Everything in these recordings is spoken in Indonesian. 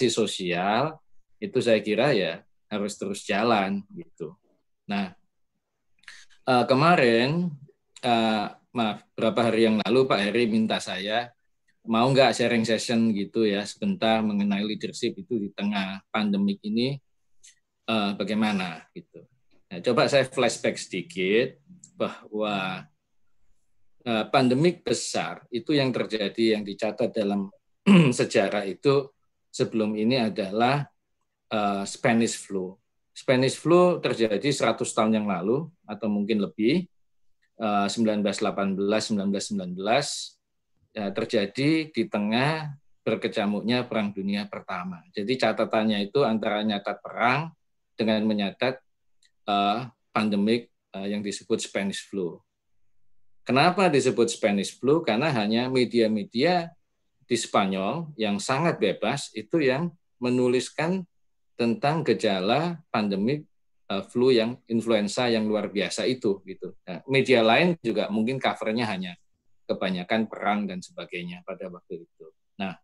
interaksi sosial itu saya kira ya harus terus jalan gitu. Nah uh, kemarin uh, maaf berapa hari yang lalu Pak Heri minta saya mau nggak sharing session gitu ya sebentar mengenai leadership itu di tengah pandemik ini uh, bagaimana gitu. Nah, coba saya flashback sedikit bahwa pandemik besar itu yang terjadi yang dicatat dalam sejarah itu sebelum ini adalah uh, Spanish flu. Spanish flu terjadi 100 tahun yang lalu atau mungkin lebih uh, 1918 1919 ya, terjadi di tengah berkecamuknya Perang Dunia Pertama. Jadi catatannya itu antara nyatat perang dengan menyatat uh, pandemik uh, yang disebut Spanish flu. Kenapa disebut Spanish flu? Karena hanya media-media di Spanyol yang sangat bebas itu yang menuliskan tentang gejala pandemi eh, flu yang influenza yang luar biasa itu gitu. Nah, media lain juga mungkin covernya hanya kebanyakan perang dan sebagainya pada waktu itu. Nah,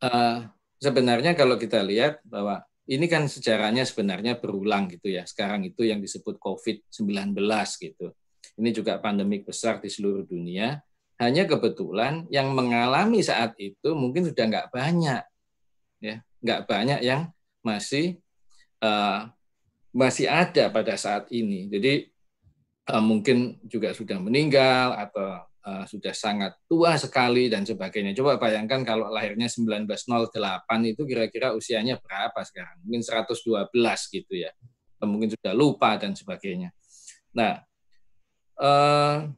uh, sebenarnya kalau kita lihat bahwa ini kan sejarahnya sebenarnya berulang gitu ya. Sekarang itu yang disebut COVID-19 gitu. Ini juga pandemik besar di seluruh dunia hanya kebetulan yang mengalami saat itu mungkin sudah nggak banyak, ya nggak banyak yang masih uh, masih ada pada saat ini. Jadi uh, mungkin juga sudah meninggal atau uh, sudah sangat tua sekali dan sebagainya. Coba bayangkan kalau lahirnya 1908 itu kira-kira usianya berapa sekarang? Mungkin 112 gitu ya. mungkin sudah lupa dan sebagainya. Nah, uh,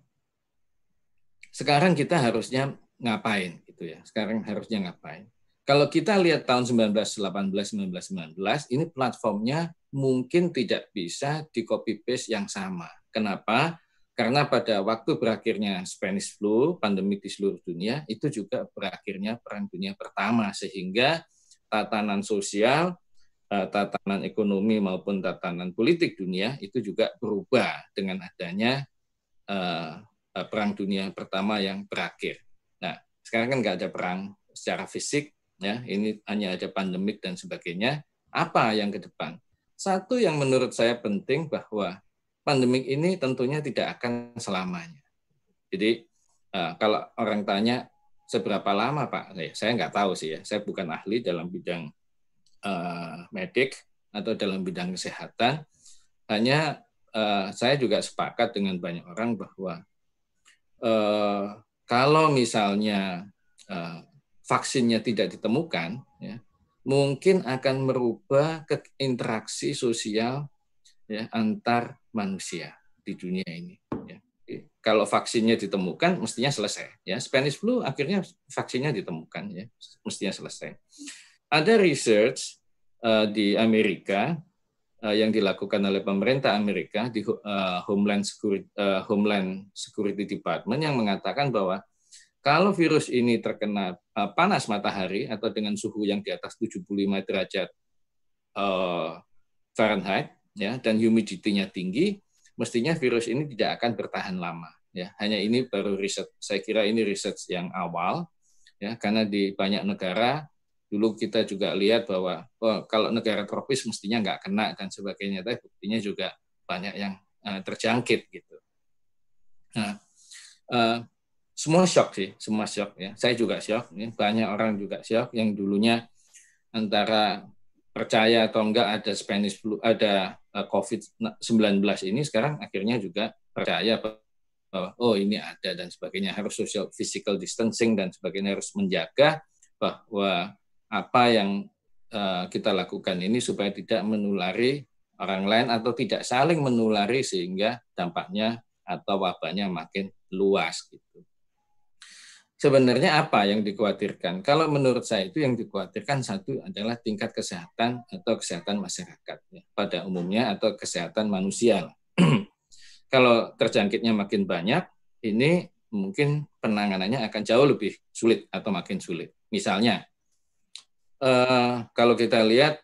sekarang kita harusnya ngapain gitu ya. Sekarang harusnya ngapain. Kalau kita lihat tahun 1918 1919 ini platformnya mungkin tidak bisa di copy paste yang sama. Kenapa? Karena pada waktu berakhirnya Spanish flu, pandemi di seluruh dunia, itu juga berakhirnya Perang Dunia Pertama sehingga tatanan sosial, eh, tatanan ekonomi maupun tatanan politik dunia itu juga berubah dengan adanya eh, Eh, perang Dunia Pertama yang berakhir. Nah, sekarang kan nggak ada perang secara fisik, ya ini hanya ada pandemik dan sebagainya. Apa yang ke depan? Satu yang menurut saya penting bahwa pandemik ini tentunya tidak akan selamanya. Jadi eh, kalau orang tanya seberapa lama Pak, ya, saya nggak tahu sih ya. Saya bukan ahli dalam bidang eh, medik atau dalam bidang kesehatan. Hanya saya juga sepakat dengan banyak orang bahwa Eh, kalau misalnya eh, vaksinnya tidak ditemukan, ya, mungkin akan merubah ke interaksi sosial ya, antar manusia di dunia ini. Ya. Kalau vaksinnya ditemukan, mestinya selesai. Ya, Spanish flu akhirnya vaksinnya ditemukan, ya, mestinya selesai. Ada research uh, di Amerika Eh, yang dilakukan oleh pemerintah Amerika di eh, Homeland, Security, eh, Homeland Security Department yang mengatakan bahwa kalau virus ini terkena panas matahari atau dengan suhu yang di atas 75 derajat Fahrenheit ya dan humidity-nya tinggi, mestinya virus ini tidak akan bertahan lama ya. Hanya ini baru riset. Saya kira ini riset yang awal ya karena di banyak negara dulu kita juga lihat bahwa oh, kalau negara tropis mestinya nggak kena dan sebagainya, tapi buktinya juga banyak yang uh, terjangkit gitu. Nah, uh, semua shock sih, semua shock ya. Saya juga shock, ya. banyak orang juga shock yang dulunya antara percaya atau enggak ada Spanish flu, ada eh, COVID-19 ini sekarang akhirnya juga percaya bahwa oh ini ada dan sebagainya harus social physical distancing dan sebagainya harus menjaga bahwa apa yang eh, kita lakukan ini supaya tidak menulari orang lain atau tidak saling menulari sehingga dampaknya atau wabahnya makin luas gitu. Sebenarnya apa yang dikhawatirkan? Kalau menurut saya itu yang dikhawatirkan satu adalah tingkat kesehatan atau kesehatan masyarakat ya, pada umumnya atau kesehatan manusia. Kalau terjangkitnya makin banyak, ini mungkin penanganannya akan jauh lebih sulit atau makin sulit. Misalnya Eh, kalau kita lihat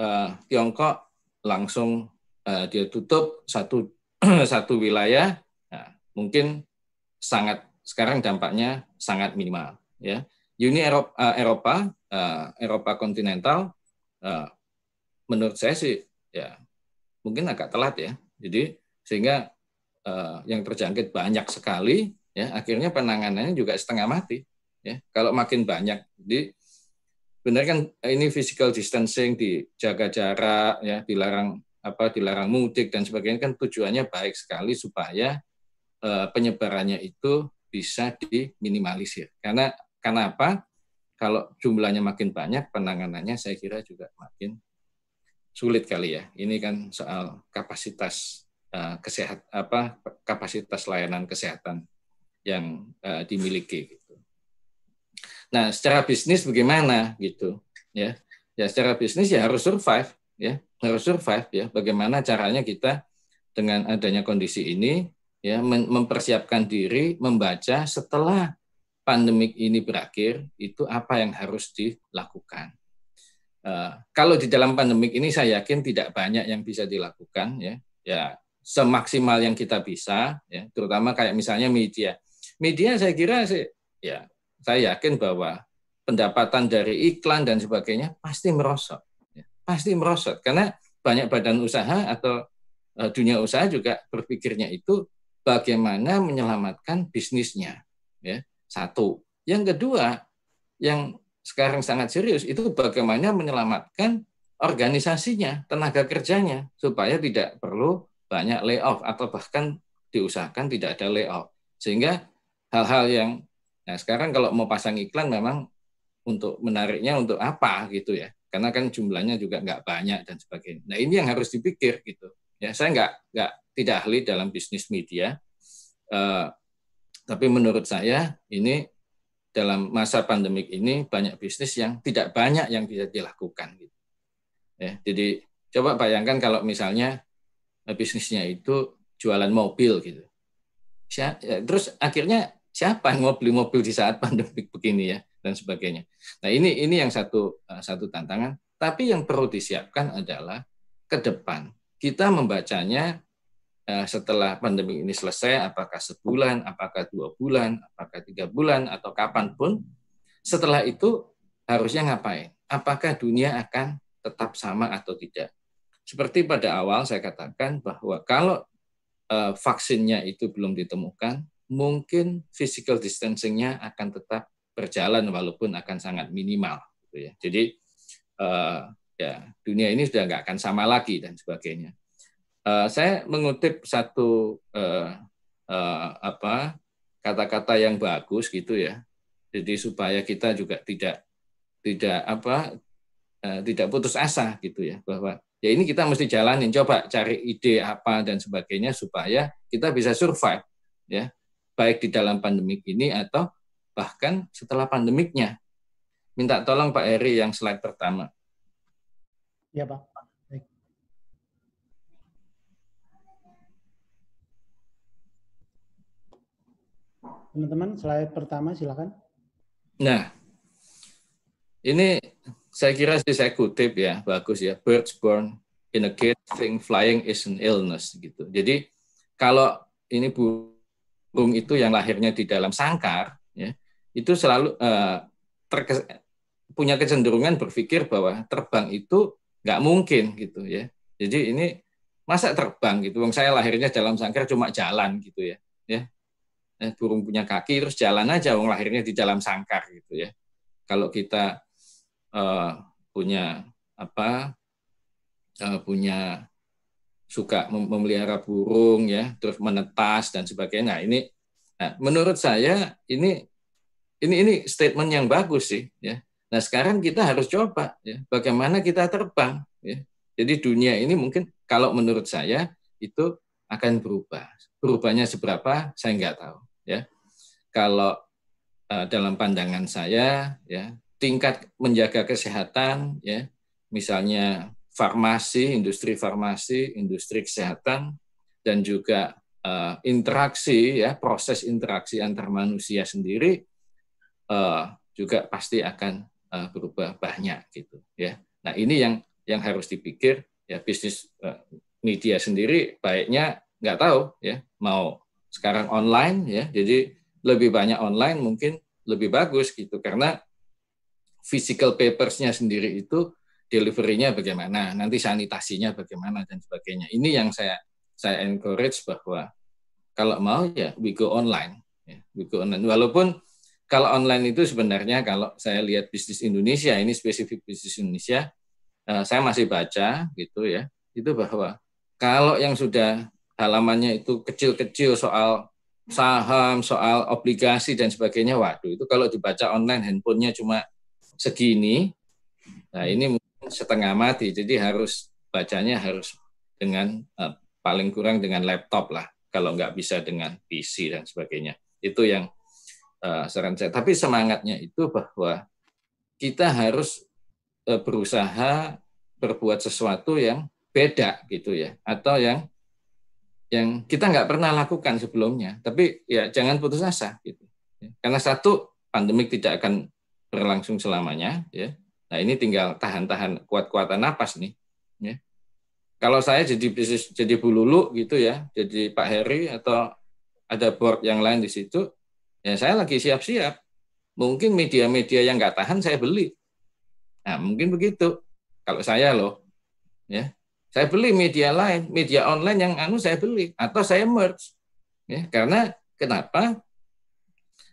uh, Tiongkok langsung uh, dia tutup satu satu wilayah, nah, mungkin sangat sekarang dampaknya sangat minimal. Ya, Uni Eropa, uh, Eropa, uh, Eropa kontinental, uh, menurut saya sih ya mungkin agak telat ya. Jadi sehingga uh, yang terjangkit banyak sekali, ya akhirnya penanganannya juga setengah mati. Ya, kalau makin banyak, jadi benar kan eh, ini physical distancing dijaga jarak ya dilarang apa dilarang mudik dan sebagainya kan tujuannya baik sekali supaya eh, penyebarannya itu bisa diminimalisir karena karena apa kalau jumlahnya makin banyak penanganannya saya kira juga makin sulit kali ya ini kan soal kapasitas eh, kesehat apa kapasitas layanan kesehatan yang dimiliki Nah, secara bisnis bagaimana gitu, ya? Ya, secara bisnis ya harus survive, ya. Harus survive ya. Bagaimana caranya kita dengan adanya kondisi ini ya mempersiapkan diri membaca setelah pandemik ini berakhir itu apa yang harus dilakukan. Uh, kalau di dalam pandemik ini saya yakin tidak banyak yang bisa dilakukan ya. Ya, semaksimal yang kita bisa ya, terutama kayak misalnya media. Media saya kira sih ya saya yakin bahwa pendapatan dari iklan dan sebagainya pasti merosot. Ya, pasti merosot. Karena banyak badan usaha atau e, dunia usaha juga berpikirnya itu bagaimana menyelamatkan bisnisnya. Ya, satu. Yang kedua, yang sekarang sangat serius itu bagaimana menyelamatkan organisasinya, tenaga kerjanya, supaya tidak perlu banyak layoff atau bahkan diusahakan tidak ada layoff. Sehingga hal-hal yang Nah sekarang kalau mau pasang iklan memang untuk menariknya untuk apa gitu ya? Karena kan jumlahnya juga nggak banyak dan sebagainya. Nah ini yang harus dipikir gitu. Ya saya nggak nggak tidak ahli dalam bisnis media, eh, tapi menurut saya ini dalam masa pandemik ini banyak bisnis yang tidak banyak yang bisa dilakukan gitu. Ya, jadi coba bayangkan kalau misalnya eh, bisnisnya itu jualan mobil gitu. Ya, terus akhirnya siapa yang mau beli mobil di saat pandemi begini ya dan sebagainya. Nah ini ini yang satu eh, satu tantangan. Tapi yang perlu disiapkan adalah ke depan kita membacanya eh, setelah pandemi ini selesai, apakah sebulan, apakah dua bulan, apakah tiga bulan, atau kapanpun, setelah itu harusnya ngapain? Apakah dunia akan tetap sama atau tidak? Seperti pada awal saya katakan bahwa kalau eh, vaksinnya itu belum ditemukan, mungkin physical distancing-nya akan tetap berjalan walaupun akan sangat minimal. Gitu ya. Jadi eh, ya dunia ini sudah nggak akan sama lagi dan sebagainya. Eh, saya mengutip satu eh, apa kata-kata yang bagus gitu ya. Jadi supaya kita juga tidak tidak apa tidak putus asa gitu ya bahwa ya ini kita mesti jalanin coba cari ide apa dan sebagainya supaya kita bisa survive ya baik di dalam pandemik ini atau bahkan setelah pandemiknya. Minta tolong Pak Eri yang slide pertama. Ya Pak. Teman-teman, slide pertama silakan. Nah, ini saya kira sih saya kutip ya, bagus ya. Birds born in a cage, think flying is an illness gitu. Jadi kalau ini bu Burung itu yang lahirnya di dalam sangkar, ya, itu selalu eh, terkes, punya kecenderungan berpikir bahwa terbang itu nggak mungkin gitu ya. Jadi ini masa terbang gitu, bang. saya lahirnya dalam sangkar cuma jalan gitu ya, ya. Eh, burung punya kaki terus jalan aja, bang. lahirnya di dalam sangkar gitu ya. Kalau kita eh, punya apa uh, punya suka memelihara burung ya, terus menetas dan sebagainya. Nah, ini nah, menurut saya ini ini ini statement yang bagus sih ya. Nah, sekarang kita harus coba ya, bagaimana kita terbang ya. Jadi dunia ini mungkin kalau menurut saya itu akan berubah. Berubahnya seberapa saya nggak tahu ya. Kalau uh, dalam pandangan saya ya, tingkat menjaga kesehatan ya, misalnya farmasi, industri farmasi, industri kesehatan, dan juga eh, interaksi ya proses interaksi antar manusia sendiri eh, juga pasti akan eh, berubah banyak gitu ya. Nah ini yang yang harus dipikir ya bisnis media sendiri baiknya nggak tahu ya mau sekarang online ya jadi lebih banyak online mungkin lebih bagus gitu karena physical papersnya sendiri itu deliverynya bagaimana, nanti sanitasinya bagaimana dan sebagainya. Ini yang saya saya encourage bahwa kalau mau ya we go online, ya, we go online. Walaupun kalau online itu sebenarnya kalau saya lihat bisnis Indonesia ini spesifik bisnis Indonesia, eh, saya masih baca gitu ya, itu bahwa kalau yang sudah halamannya itu kecil-kecil soal saham, soal obligasi dan sebagainya, waduh itu kalau dibaca online handphonenya cuma segini, nah ini setengah mati. Jadi harus bacanya harus dengan uh, paling kurang dengan laptop lah. Kalau nggak bisa dengan PC dan sebagainya. Itu yang uh, saran saya. Tapi semangatnya itu bahwa kita harus uh, berusaha berbuat sesuatu yang beda gitu ya atau yang yang kita nggak pernah lakukan sebelumnya tapi ya jangan putus asa gitu karena satu pandemik tidak akan berlangsung selamanya ya Nah ini tinggal tahan-tahan kuat-kuatan napas nih. Ya. Kalau saya jadi bisnis jadi Bu Lulu gitu ya, jadi Pak Heri atau ada board yang lain di situ, ya saya lagi siap-siap. Mungkin media-media yang nggak tahan saya beli. Nah mungkin begitu. Kalau saya loh, ya saya beli media lain, media online yang anu saya beli atau saya merge. Ya, karena kenapa?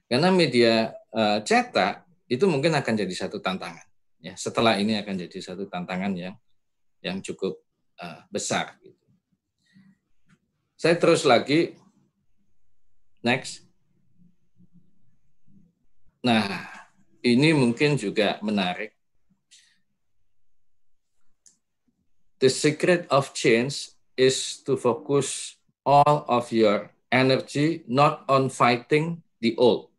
Karena media uh, cetak itu mungkin akan jadi satu tantangan ya setelah ini akan jadi satu tantangan yang yang cukup uh, besar. Gitu. Saya terus lagi next. Nah, ini mungkin juga menarik. The secret of change is to focus all of your energy not on fighting the old,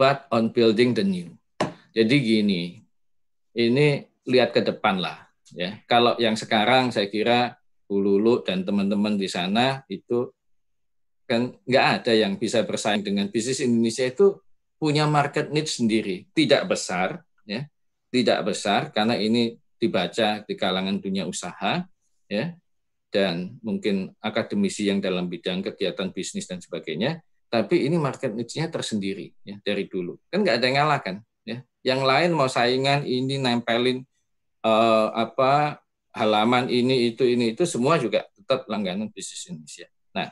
but on building the new. Jadi gini, ini lihat ke depan lah ya. Kalau yang sekarang saya kira Bu Lulu dan teman-teman di sana itu kan nggak ada yang bisa bersaing dengan bisnis Indonesia itu punya market niche sendiri, tidak besar ya, tidak besar karena ini dibaca di kalangan dunia usaha ya dan mungkin akademisi yang dalam bidang kegiatan bisnis dan sebagainya, tapi ini market niche-nya tersendiri ya dari dulu. Kan nggak ada yang ngalah kan ya yang lain mau saingan ini nempelin uh, apa halaman ini itu ini itu semua juga tetap langganan bisnis Indonesia nah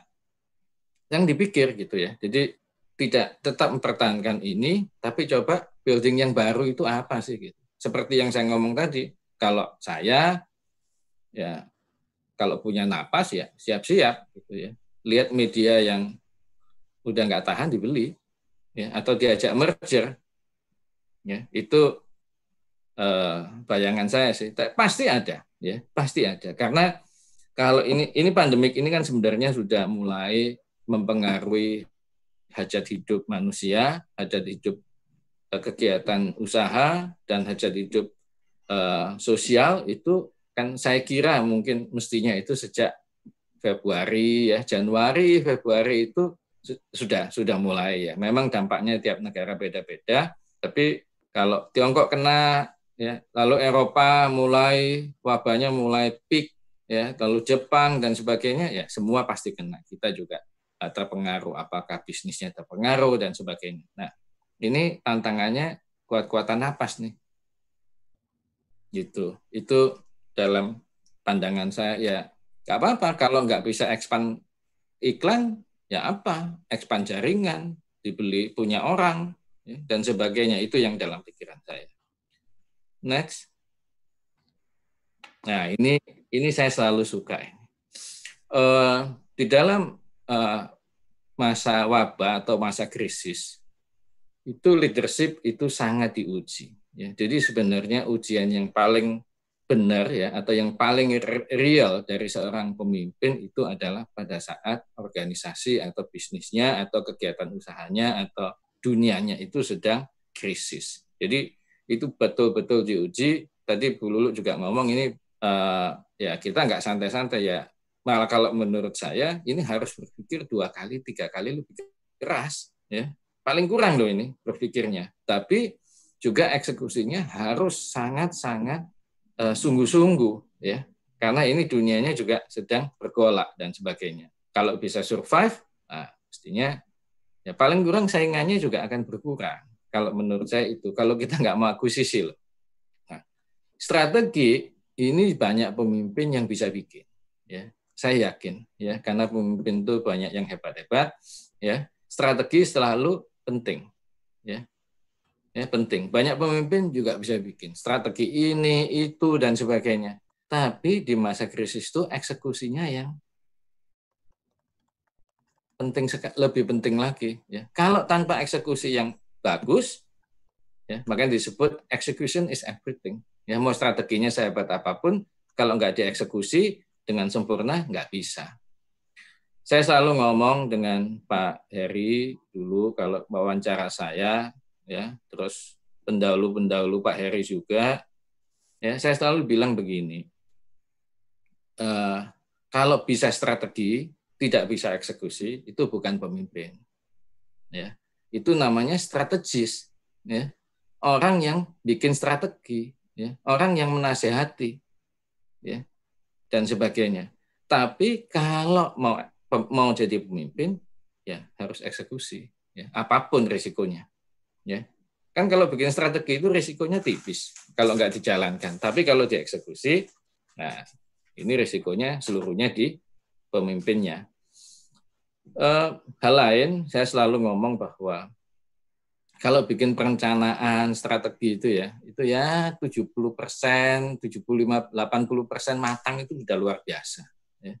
yang dipikir gitu ya jadi tidak tetap mempertahankan ini tapi coba building yang baru itu apa sih gitu seperti yang saya ngomong tadi kalau saya ya kalau punya napas ya siap-siap gitu ya lihat media yang udah nggak tahan dibeli ya atau diajak merger ya itu uh, bayangan saya sih pasti ada ya pasti ada karena kalau ini ini pandemik ini kan sebenarnya sudah mulai mempengaruhi hajat hidup manusia hajat hidup uh, kegiatan usaha dan hajat hidup uh, sosial itu kan saya kira mungkin mestinya itu sejak Februari ya Januari Februari itu sudah sudah mulai ya memang dampaknya tiap negara beda-beda tapi kalau Tiongkok kena, ya, lalu Eropa mulai wabahnya mulai peak, ya, lalu Jepang dan sebagainya, ya semua pasti kena. Kita juga eh, terpengaruh, apakah bisnisnya terpengaruh dan sebagainya. Nah, ini tantangannya kuat-kuatan napas nih. Gitu. Itu dalam pandangan saya ya nggak apa-apa kalau nggak bisa expand iklan ya apa expand jaringan dibeli punya orang Ya, dan sebagainya itu yang dalam pikiran saya. Next. Nah ini ini saya selalu suka. Uh, di dalam uh, masa wabah atau masa krisis itu leadership itu sangat diuji. Ya, jadi sebenarnya ujian yang paling benar ya atau yang paling real dari seorang pemimpin itu adalah pada saat organisasi atau bisnisnya atau kegiatan usahanya atau dunianya itu sedang krisis. Jadi itu betul-betul diuji. Tadi Bu Lulu juga ngomong ini uh, ya kita nggak santai-santai ya. Malah kalau menurut saya ini harus berpikir dua kali, tiga kali lebih keras ya. Paling kurang loh ini berpikirnya. Tapi juga eksekusinya harus sangat-sangat uh, sungguh-sungguh ya. Karena ini dunianya juga sedang bergolak dan sebagainya. Kalau bisa survive, nah, mestinya ya paling kurang saingannya juga akan berkurang. Kalau menurut saya itu, kalau kita nggak mau akuisisi loh. Nah, strategi ini banyak pemimpin yang bisa bikin, ya. Saya yakin, ya, karena pemimpin itu banyak yang hebat-hebat, ya. Strategi selalu penting, ya. Ya, penting. Banyak pemimpin juga bisa bikin strategi ini, itu dan sebagainya. Tapi di masa krisis itu eksekusinya yang penting lebih penting lagi ya. Kalau tanpa eksekusi yang bagus ya, makanya disebut execution is everything. Ya mau strateginya saya buat apapun kalau nggak dieksekusi dengan sempurna nggak bisa. Saya selalu ngomong dengan Pak Heri dulu kalau wawancara saya ya, terus pendahulu-pendahulu Pak Heri juga ya, saya selalu bilang begini. Uh, kalau bisa strategi tidak bisa eksekusi itu bukan pemimpin. Ya, itu namanya strategis. Ya, orang yang bikin strategi, ya, orang yang menasehati, ya, dan sebagainya. Tapi kalau mau mau jadi pemimpin, ya harus eksekusi, ya, apapun risikonya. Ya, kan kalau bikin strategi itu risikonya tipis kalau nggak dijalankan. Tapi kalau dieksekusi, nah ini risikonya seluruhnya di pemimpinnya. Eh, hal lain, saya selalu ngomong bahwa kalau bikin perencanaan strategi itu ya, itu ya 70 persen, 75, 80 persen matang itu sudah luar biasa. Ya.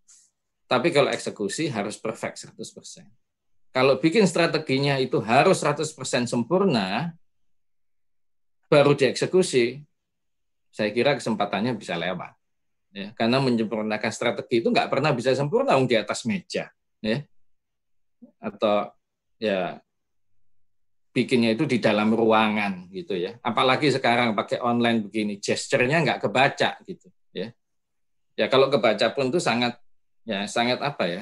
Tapi kalau eksekusi harus perfect 100 persen. Kalau bikin strateginya itu harus 100 persen sempurna, baru dieksekusi, saya kira kesempatannya bisa lewat ya, karena menyempurnakan strategi itu nggak pernah bisa sempurna di atas meja ya atau ya bikinnya itu di dalam ruangan gitu ya apalagi sekarang pakai online begini gesturnya nggak kebaca gitu ya ya kalau kebaca pun itu sangat ya sangat apa ya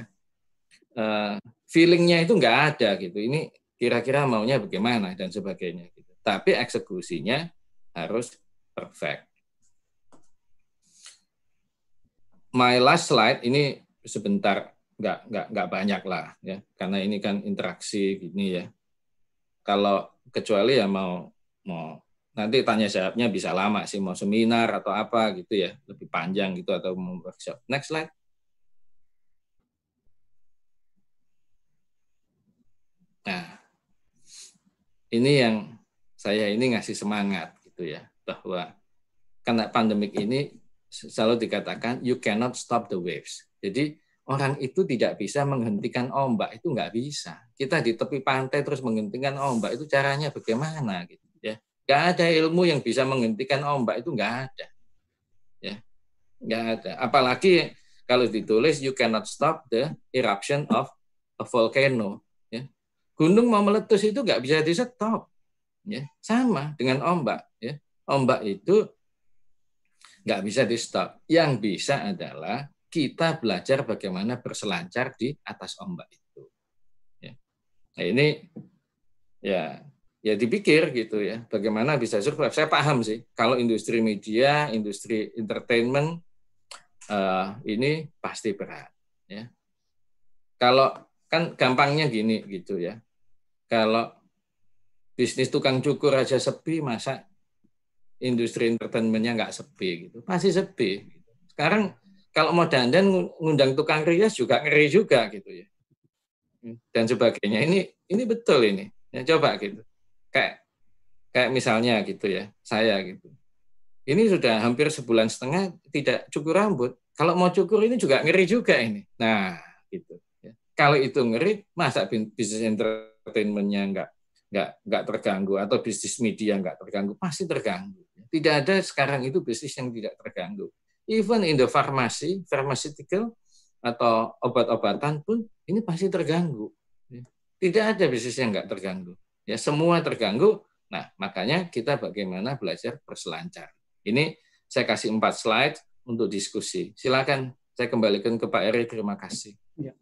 eh, feelingnya itu nggak ada gitu ini kira-kira maunya bagaimana dan sebagainya gitu tapi eksekusinya harus perfect my last slide ini sebentar, nggak nggak nggak banyak lah ya, karena ini kan interaksi gini ya. Kalau kecuali ya mau mau nanti tanya jawabnya bisa lama sih mau seminar atau apa gitu ya lebih panjang gitu atau mau workshop next slide nah ini yang saya ini ngasih semangat gitu ya bahwa karena pandemik ini selalu dikatakan you cannot stop the waves. Jadi orang itu tidak bisa menghentikan ombak itu nggak bisa. Kita di tepi pantai terus menghentikan ombak itu caranya bagaimana gitu ya. Nggak ada ilmu yang bisa menghentikan ombak itu nggak ada. Ya. Nggak ada. Apalagi kalau ditulis you cannot stop the eruption of a volcano. Ya. Gunung mau meletus itu nggak bisa di stop. Ya. Sama dengan ombak. Ya. Ombak itu nggak bisa di stop. Yang bisa adalah kita belajar bagaimana berselancar di atas ombak itu. Ya. Nah ini ya ya dipikir gitu ya, bagaimana bisa survive. Saya paham sih, kalau industri media, industri entertainment uh, ini pasti berat. Ya. Kalau kan gampangnya gini gitu ya, kalau bisnis tukang cukur aja sepi, masa industri entertainmentnya nggak sepi gitu. masih sepi. Sekarang kalau mau dandan ngundang tukang rias juga ngeri juga gitu ya dan sebagainya ini ini betul ini ya, coba gitu kayak kayak misalnya gitu ya saya gitu ini sudah hampir sebulan setengah tidak cukur rambut kalau mau cukur ini juga ngeri juga ini nah gitu ya. kalau itu ngeri masa bisnis entertainmentnya nggak nggak nggak terganggu atau bisnis media nggak terganggu pasti terganggu tidak ada sekarang itu bisnis yang tidak terganggu. Even in the farmasi, pharmaceutical atau obat-obatan pun ini pasti terganggu. Ya. Tidak ada bisnis yang nggak terganggu. Ya semua terganggu. Nah makanya kita bagaimana belajar berselancar. Ini saya kasih empat slide untuk diskusi. Silakan saya kembalikan ke Pak Eri. Terima kasih. Ya.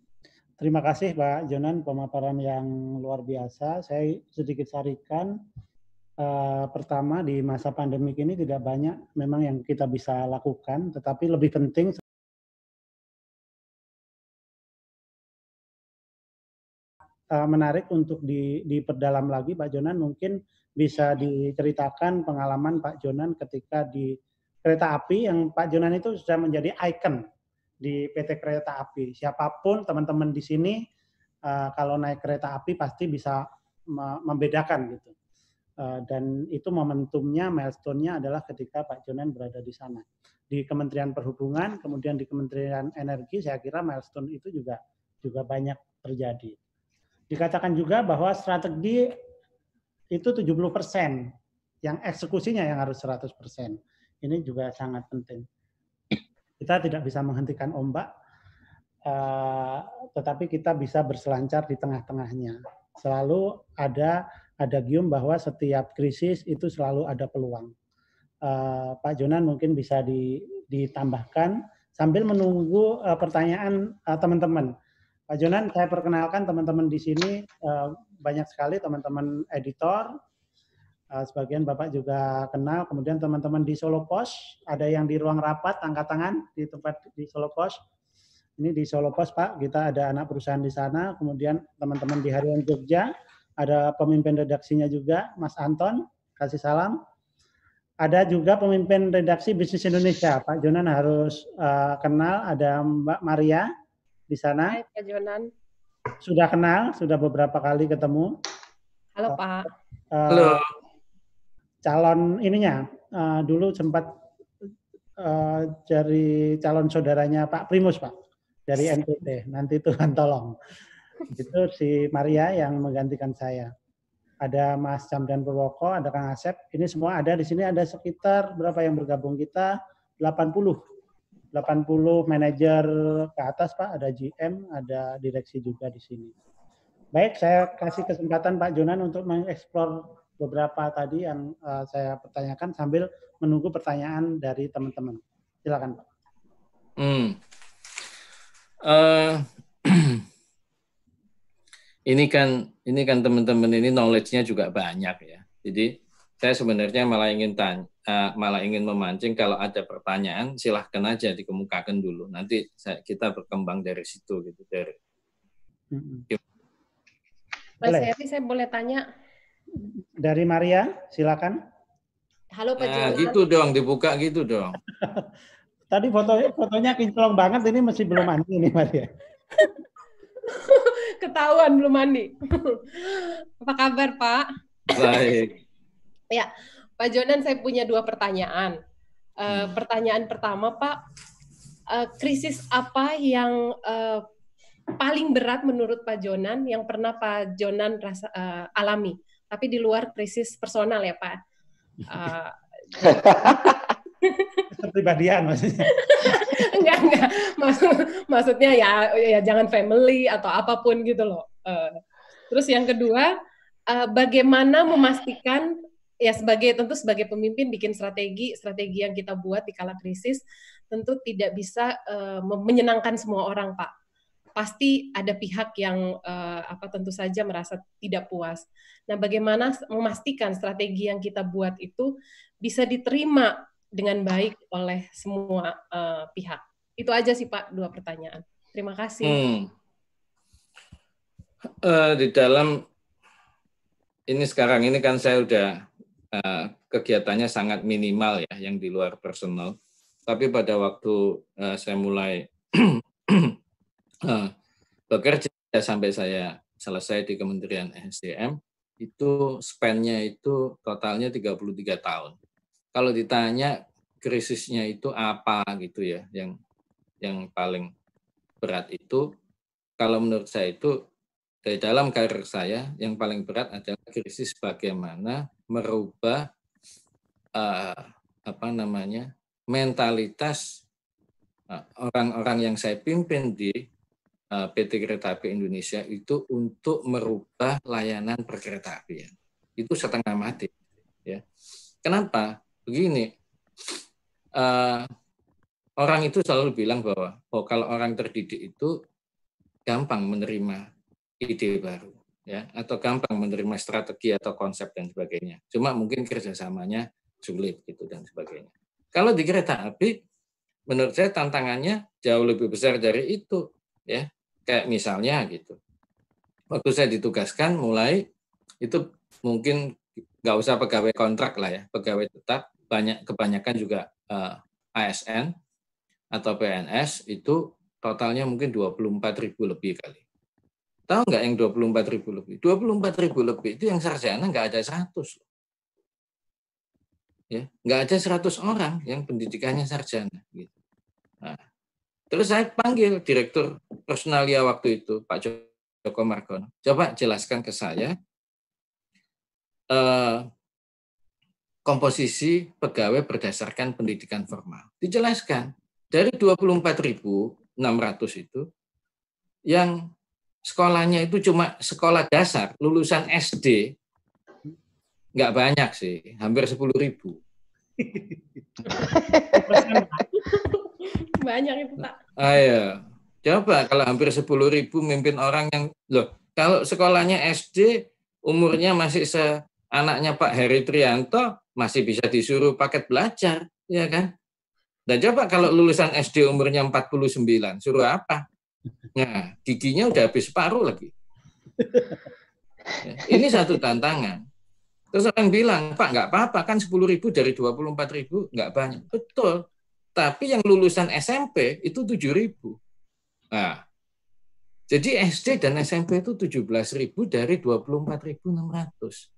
Terima kasih Pak Jonan pemaparan yang luar biasa. Saya sedikit sarikan Eh, pertama di masa pandemik ini tidak banyak memang yang kita bisa lakukan, tetapi lebih penting eh, menarik untuk di, diperdalam lagi Pak Jonan mungkin bisa iya. diceritakan pengalaman Pak Jonan ketika di kereta api yang Pak Jonan itu sudah menjadi ikon di PT Kereta Api. Siapapun teman-teman di sini eh, kalau naik kereta api pasti bisa membedakan gitu Eh, dan itu momentumnya, milestone-nya adalah ketika Pak Jonan berada di sana. Di Kementerian Perhubungan, kemudian di Kementerian Energi, saya kira milestone itu juga juga banyak terjadi. Dikatakan juga bahwa strategi itu 70 persen, yang eksekusinya yang harus 100 persen. Ini juga sangat penting. Kita tidak bisa menghentikan ombak, eh, tetapi kita bisa berselancar di tengah-tengahnya. Selalu ada ada gium bahwa setiap krisis itu selalu ada peluang. Uh, Pak Jonan mungkin bisa di, ditambahkan sambil menunggu uh, pertanyaan eh, teman-teman. Uh, Pak Jonan, saya perkenalkan teman-teman di sini uh, banyak sekali teman-teman editor, uh, sebagian Bapak juga kenal. Kemudian teman-teman di Solo Pos, ada yang di ruang rapat, angkat tangan di tempat di Solo Pos. Ini di Solo Pos Pak, kita ada anak perusahaan di sana. Kemudian teman-teman di Harian Jogja, ada pemimpin redaksinya juga, Mas Anton, kasih salam. Ada juga pemimpin redaksi Bisnis Indonesia, Pak Jonan harus uh, kenal, ada Mbak Maria di sana. Hai Pak Jonan. Sudah kenal, sudah beberapa kali ketemu. Halo Pak. Uh, Halo. Calon ininya, uh, dulu sempat uh, dari calon saudaranya Pak Primus Pak, dari NTT, nanti Tuhan tolong itu si Maria yang menggantikan saya. Ada Mas Jam dan Purwoko, ada Kang Asep. Ini semua ada di sini ada sekitar berapa yang bergabung kita? 80. 80 manajer ke atas Pak, ada GM, ada direksi juga di sini. Baik, saya kasih kesempatan Pak Jonan untuk mengeksplor beberapa tadi yang uh, saya pertanyakan sambil menunggu pertanyaan dari teman-teman. Silakan Pak. Hmm. Uh, ini kan ini kan teman-teman ini knowledge-nya juga banyak ya. Jadi saya sebenarnya malah ingin tanya, uh, eh, malah ingin memancing kalau ada pertanyaan silahkan aja dikemukakan dulu. Nanti saya, kita berkembang dari situ gitu dari. Mas Heri, saya boleh tanya? Dari Maria, silakan. Halo Pak nah, gitu dong, dibuka gitu dong. Tadi fotonya fotonya kinclong banget, ini masih belum mandi nih Maria. ketahuan belum mandi. Apa kabar, Pak? Baik. ya, Pak Jonan, saya punya dua pertanyaan. Uh, pertanyaan pertama, Pak, uh, krisis apa yang uh, paling berat menurut Pak Jonan yang pernah Pak Jonan rasa, uh, alami? Tapi di luar krisis personal ya, Pak. Uh, Pribadian maksudnya. enggak enggak maksud maksudnya ya ya jangan family atau apapun gitu loh uh, terus yang kedua uh, bagaimana memastikan ya sebagai tentu sebagai pemimpin bikin strategi strategi yang kita buat di kala krisis tentu tidak bisa uh, menyenangkan semua orang pak pasti ada pihak yang uh, apa tentu saja merasa tidak puas nah bagaimana memastikan strategi yang kita buat itu bisa diterima dengan baik oleh semua uh, pihak. Itu aja sih Pak dua pertanyaan. Terima kasih. Hmm. Uh, di dalam ini sekarang ini kan saya udah uh, kegiatannya sangat minimal ya yang di luar personal. Tapi pada waktu uh, saya mulai uh, bekerja sampai saya selesai di Kementerian SDM itu spannya itu totalnya 33 tahun kalau ditanya krisisnya itu apa gitu ya yang yang paling berat itu kalau menurut saya itu dari dalam karir saya yang paling berat adalah krisis bagaimana merubah uh, apa namanya mentalitas eh, orang-orang uh, yang saya pimpin di uh, eh, PT Kereta Api Indonesia itu untuk merubah layanan perkereta apian itu setengah mati ya kenapa begini uh, orang itu selalu bilang bahwa oh kalau orang terdidik itu gampang menerima ide baru ya atau gampang menerima strategi atau konsep dan sebagainya cuma mungkin kerjasamanya sulit gitu dan sebagainya kalau di kereta api menurut saya tantangannya jauh lebih besar dari itu ya kayak misalnya gitu waktu saya ditugaskan mulai itu mungkin nggak usah pegawai kontrak lah ya pegawai tetap banyak kebanyakan juga uh, eh, ASN atau PNS itu totalnya mungkin 24.000 lebih kali. Tahu nggak yang 24.000 lebih? 24.000 lebih itu yang sarjana nggak ada 100. Ya, nggak ada 100 orang yang pendidikannya sarjana. Gitu. Nah, terus saya panggil direktur personalia waktu itu, Pak Joko Margono. Coba jelaskan ke saya eh, komposisi pegawai berdasarkan pendidikan formal. Dijelaskan, dari 24.600 itu, yang sekolahnya itu cuma sekolah dasar, lulusan SD, nggak banyak sih, hampir 10.000 ribu. banyak itu, Pak. Ayo, coba kalau hampir 10.000 ribu mimpin orang yang, loh, kalau sekolahnya SD, umurnya masih se anaknya Pak Heri Trianto, masih bisa disuruh paket belajar, ya kan? Dan coba kalau lulusan SD umurnya 49, suruh apa? Nah, giginya udah habis separuh lagi. Ini satu tantangan. Terus orang bilang, Pak, nggak apa-apa, kan 10 ribu dari 24 ribu nggak banyak. Betul. Tapi yang lulusan SMP itu 7 ribu. Nah, jadi SD dan SMP itu 17 ribu dari ribu ratus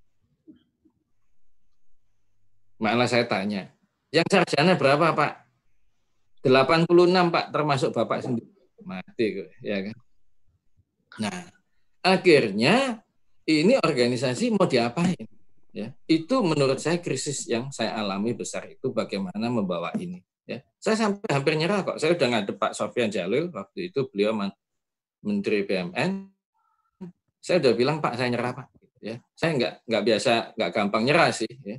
Malah saya tanya, yang sarjana berapa Pak? 86 Pak, termasuk Bapak sendiri. Mati ya kan? Nah, akhirnya ini organisasi mau diapain? Ya, itu menurut saya krisis yang saya alami besar itu bagaimana membawa ini. Ya, saya sampai hampir nyerah kok. Saya udah ngadep Pak Sofian Jalil waktu itu beliau Menteri BUMN. Saya udah bilang Pak saya nyerah Pak. Gitu ya, saya nggak nggak biasa nggak gampang nyerah sih. Ya.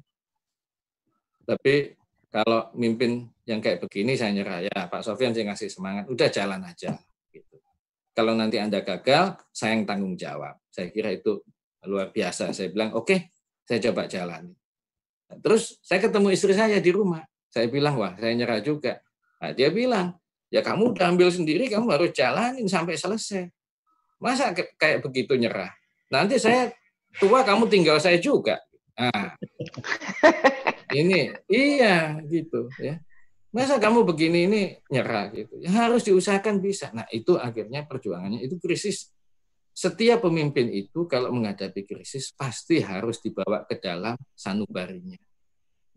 Tapi kalau mimpin yang kayak begini saya nyerah ya Pak Sofian saya ngasih semangat, udah jalan aja. Gitu. Kalau nanti Anda gagal, saya yang tanggung jawab. Saya kira itu luar biasa. Saya bilang oke, okay, saya coba jalan. Terus saya ketemu istri saya di rumah. Saya bilang wah saya nyerah juga. Nah, dia bilang ya kamu udah ambil sendiri, kamu harus jalanin sampai selesai. Masa kayak begitu nyerah? Nanti saya tua kamu tinggal saya juga. Nah. ini iya gitu ya masa kamu begini ini nyerah gitu ya, harus diusahakan bisa nah itu akhirnya perjuangannya itu krisis setiap pemimpin itu kalau menghadapi krisis pasti harus dibawa ke dalam sanubarinya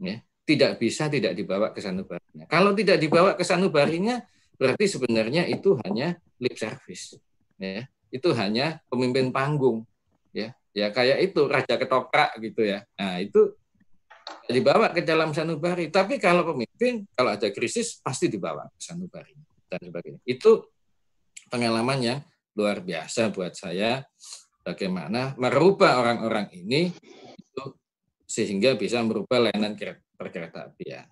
ya tidak bisa tidak dibawa ke sanubarinya kalau tidak dibawa ke sanubarinya berarti sebenarnya itu hanya lip service ya itu hanya pemimpin panggung ya ya kayak itu raja ketoprak gitu ya nah itu dibawa ke dalam sanubari. Tapi kalau pemimpin, kalau ada krisis pasti dibawa ke sanubari dan sebagainya. Itu pengalaman yang luar biasa buat saya bagaimana merubah orang-orang ini itu sehingga bisa merubah layanan perkereta Ya.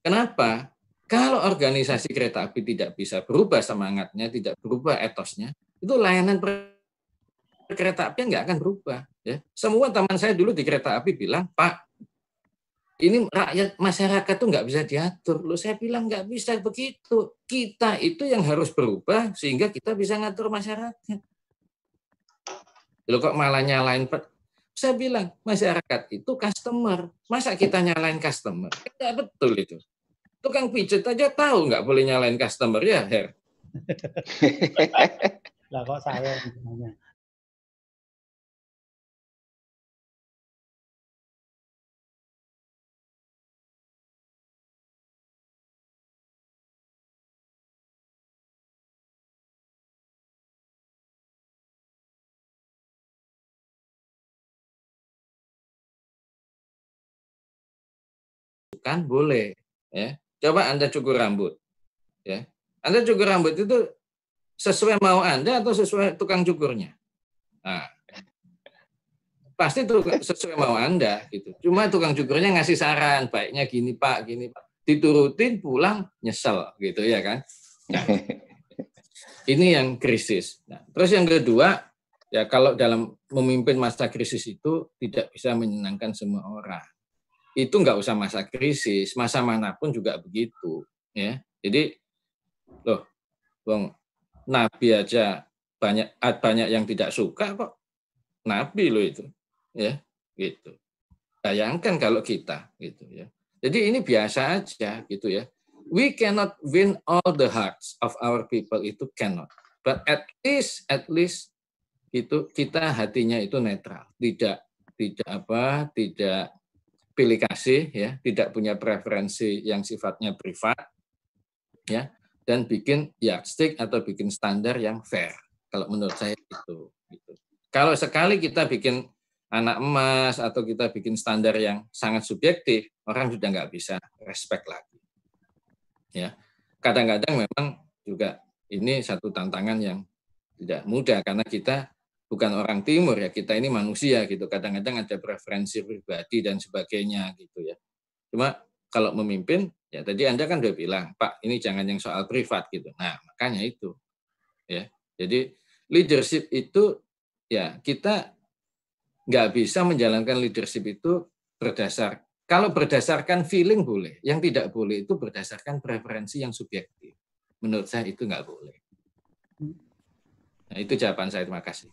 Kenapa? Kalau organisasi kereta api tidak bisa berubah semangatnya, tidak berubah etosnya, itu layanan perkereta api nggak akan berubah. Ya. Semua teman saya dulu di kereta api bilang, Pak, ini rakyat masyarakat tuh nggak bisa diatur. Loh saya bilang nggak bisa begitu. Kita itu yang harus berubah sehingga kita bisa ngatur masyarakat. Lo kok malah nyalain saya bilang masyarakat itu customer. Masa kita nyalain customer? Kita betul itu. Tukang pijet aja tahu nggak boleh nyalain customer ya, Her. Lah kok saya kan boleh ya coba anda cukur rambut ya anda cukur rambut itu sesuai mau anda atau sesuai tukang cukurnya nah, pasti itu sesuai mau anda gitu cuma tukang cukurnya ngasih saran baiknya gini pak gini pak diturutin pulang nyesel gitu ya kan nah, ini yang krisis nah, terus yang kedua ya kalau dalam memimpin masa krisis itu tidak bisa menyenangkan semua orang itu nggak usah masa krisis, masa manapun juga begitu, ya. Jadi, loh, bang, Nabi aja banyak banyak yang tidak suka kok. Nabi lo itu, ya, gitu. Bayangkan kalau kita, gitu ya. Jadi ini biasa aja, gitu ya. We cannot win all the hearts of our people itu cannot. But at least, at least itu kita hatinya itu netral, tidak tidak apa, tidak pilih kasih ya, tidak punya preferensi yang sifatnya privat ya dan bikin yardstick atau bikin standar yang fair. Kalau menurut saya itu gitu. Kalau sekali kita bikin anak emas atau kita bikin standar yang sangat subjektif, orang sudah nggak bisa respect lagi. Ya. Kadang-kadang memang juga ini satu tantangan yang tidak mudah karena kita bukan orang timur ya kita ini manusia gitu kadang-kadang ada preferensi pribadi dan sebagainya gitu ya cuma kalau memimpin ya tadi anda kan sudah bilang pak ini jangan yang soal privat gitu nah makanya itu ya jadi leadership itu ya kita nggak bisa menjalankan leadership itu berdasar kalau berdasarkan feeling boleh yang tidak boleh itu berdasarkan preferensi yang subjektif menurut saya itu nggak boleh hmm. nah itu jawaban saya terima kasih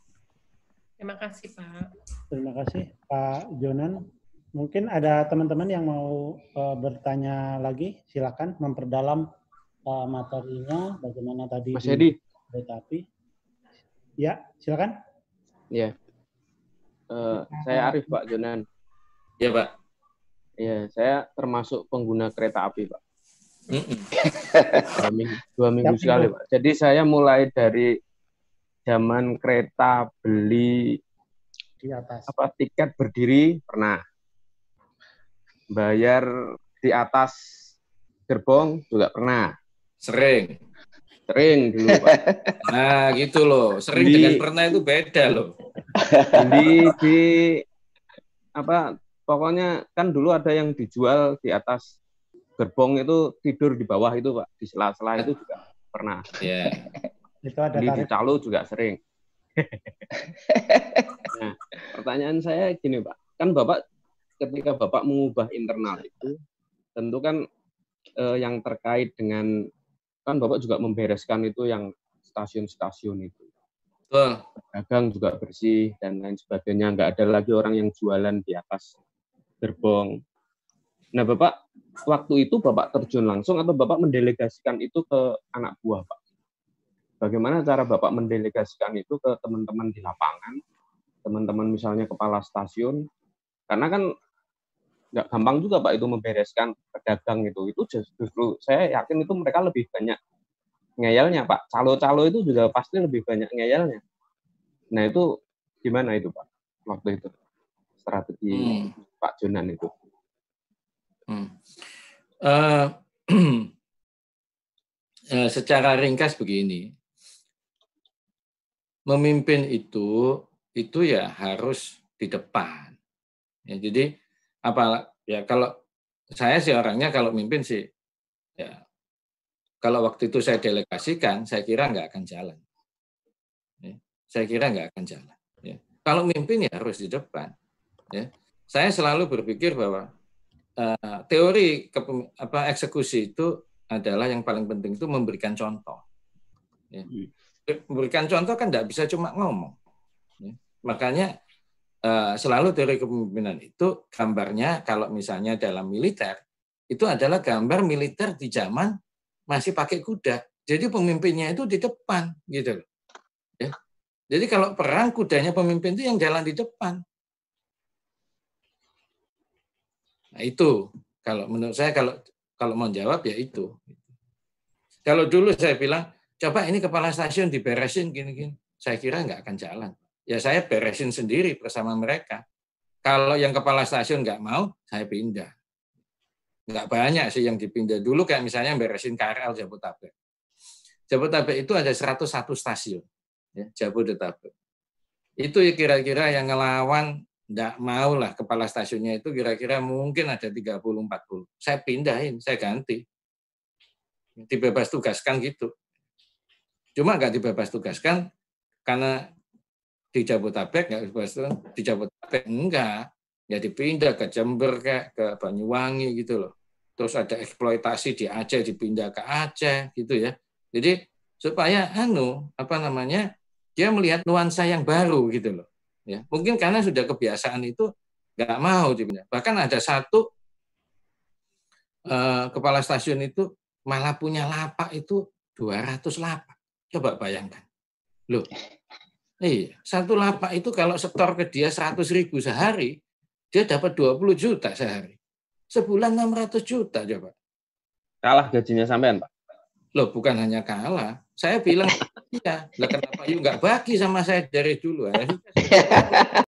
Terima kasih Pak. Terima kasih Pak Jonan. Mungkin ada teman-teman yang mau uh, bertanya lagi, silakan memperdalam uh, materinya bagaimana tadi. Mas Edi. Tetapi, ya silakan. Ya, uh, saya Arif Pak Jonan. Ya Pak. Ya, saya termasuk pengguna kereta api Pak. Mm -mm. dua minggu, dua minggu sekali Pak. Jadi saya mulai dari zaman kereta beli di atas apa tiket berdiri pernah bayar di atas gerbong juga pernah sering sering dulu Pak. nah gitu loh sering di, dengan pernah itu beda loh di di apa pokoknya kan dulu ada yang dijual di atas gerbong itu tidur di bawah itu Pak di sela-sela itu juga pernah ya yeah. Itu ada di Calo juga sering. nah, pertanyaan saya gini Pak, kan Bapak ketika Bapak mengubah internal itu, tentu kan eh, yang terkait dengan, kan Bapak juga membereskan itu yang stasiun-stasiun itu. Betul. Dagang juga bersih dan lain sebagainya. Nggak ada lagi orang yang jualan di atas gerbong. Nah, Bapak, waktu itu Bapak terjun langsung atau Bapak mendelegasikan itu ke anak buah, Pak? bagaimana cara Bapak mendelegasikan itu ke teman-teman di lapangan, teman-teman misalnya kepala stasiun, karena kan nggak gampang juga Pak itu membereskan pedagang itu. Itu justru saya yakin itu mereka lebih banyak ngeyelnya Pak. Calo-calo itu juga pasti lebih banyak ngeyelnya. Nah itu gimana itu Pak waktu itu strategi hmm. Pak Junan itu? Hmm. Uh, secara ringkas begini, memimpin itu itu ya harus di depan. Ya, jadi apa ya kalau saya sih orangnya kalau mimpin sih ya kalau waktu itu saya delegasikan saya kira nggak akan jalan. Ya, saya kira nggak akan jalan. Ya. Kalau mimpin ya harus di depan. Ya. Saya selalu berpikir bahwa eh, teori ke, apa eksekusi itu adalah yang paling penting itu memberikan contoh. Ya. Hmm memberikan contoh kan tidak bisa cuma ngomong. Ya. Makanya eh, selalu teori kepemimpinan itu gambarnya kalau misalnya dalam militer itu adalah gambar militer di zaman masih pakai kuda. Jadi pemimpinnya itu di depan gitu Ya. Jadi kalau perang kudanya pemimpin itu yang jalan di depan. Nah, itu kalau menurut saya kalau kalau mau jawab ya itu. Kalau dulu saya bilang coba ini kepala stasiun diberesin gini-gini. Saya kira nggak akan jalan. Ya saya beresin sendiri bersama mereka. Kalau yang kepala stasiun nggak mau, saya pindah. Nggak banyak sih yang dipindah. Dulu kayak misalnya beresin KRL Jabodetabek. Jabodetabek itu ada 101 stasiun. Ya, Jabodetabek. Itu ya kira-kira yang ngelawan nggak mau lah kepala stasiunnya itu kira-kira mungkin ada 30-40. Saya pindahin, saya ganti. Dibebas tugaskan gitu Cuma nggak dibebas tugaskan karena di Jabodetabek nggak dibebas di Jabodetabek enggak ya dipindah ke Jember kayak ke Banyuwangi gitu loh. Terus ada eksploitasi di Aceh dipindah ke Aceh gitu ya. Jadi supaya anu apa namanya dia melihat nuansa yang baru gitu loh. Ya, mungkin karena sudah kebiasaan itu nggak mau dipindah. Bahkan ada satu eh, kepala stasiun itu malah punya lapak itu 200 lapak. Coba bayangkan. Loh, iya, satu lapak itu kalau setor ke dia 100 ribu sehari, dia dapat 20 juta sehari. Sebulan 600 juta coba. Kalah gajinya sampean, Pak? Loh, bukan hanya kalah. Saya bilang, iya. Lah kenapa you nggak bagi sama saya dari dulu? Ya?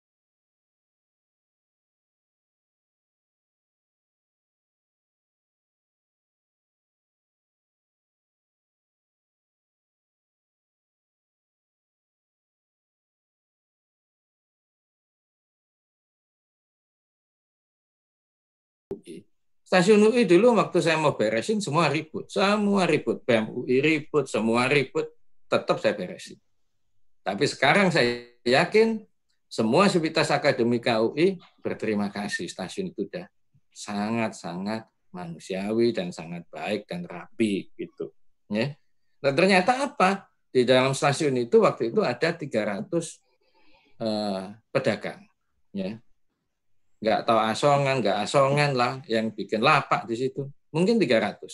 Stasiun UI dulu waktu saya mau beresin semua ribut, semua ribut, BEM UI ribut, semua ribut, tetap saya beresin. Tapi sekarang saya yakin semua sivitas akademika UI berterima kasih stasiun itu sudah sangat-sangat manusiawi dan sangat baik dan rapi gitu. Ya. Nah, ternyata apa? Di dalam stasiun itu waktu itu ada 300 eh, pedagang. Ya nggak tahu asongan, nggak asongan lah yang bikin lapak di situ. Mungkin 300.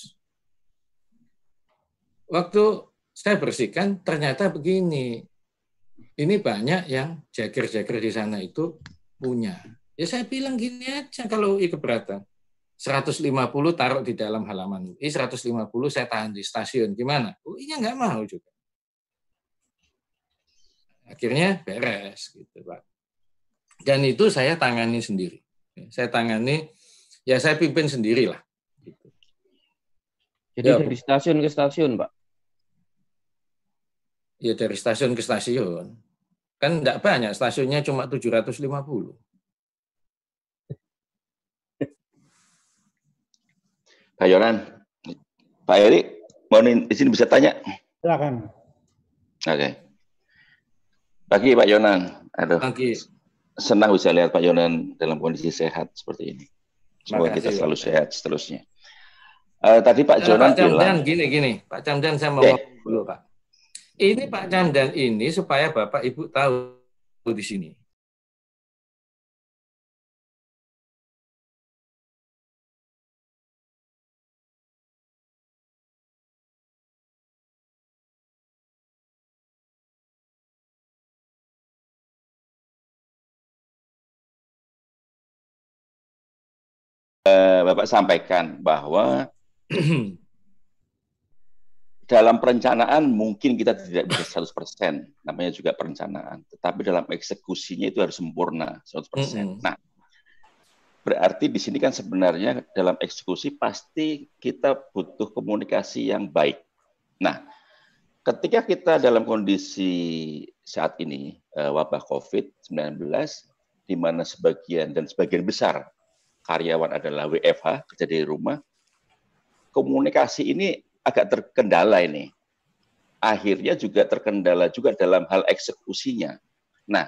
Waktu saya bersihkan ternyata begini. Ini banyak yang jager-jager di sana itu punya. Ya saya bilang gini aja kalau UI keberatan. 150 taruh di dalam halaman UI, 150 saya tahan di stasiun. Gimana? UI-nya oh, nggak mau juga. Akhirnya beres gitu Pak. Dan itu saya tangani sendiri. Saya tangani, ya saya pimpin sendiri lah. Gitu. Jadi ya, dari stasiun ke stasiun, Pak? Ya dari stasiun ke stasiun. Kan tidak banyak, stasiunnya cuma 750. Pak Yonan, Pak Eri, di sini bisa tanya? Silakan. Oke. Okay. Pagi Pak Yonan. Aduh. Pagi senang bisa lihat Pak Yonan dalam kondisi sehat seperti ini. Semoga kita selalu ya. sehat seterusnya. Uh, tadi Pak eh, Jonan Pak Camdan, bilang gini gini, Pak Camdan saya mau eh. Pak. Ini Pak Camdan ini supaya Bapak Ibu tahu di sini. Bapak sampaikan bahwa dalam perencanaan mungkin kita tidak bisa 100%, namanya juga perencanaan, tetapi dalam eksekusinya itu harus sempurna 100%. Mm Nah, berarti di sini kan sebenarnya dalam eksekusi pasti kita butuh komunikasi yang baik. Nah, ketika kita dalam kondisi saat ini eh, wabah COVID-19 di mana sebagian dan sebagian besar karyawan adalah WFH, kerja di rumah, komunikasi ini agak terkendala ini. Akhirnya juga terkendala juga dalam hal eksekusinya. Nah,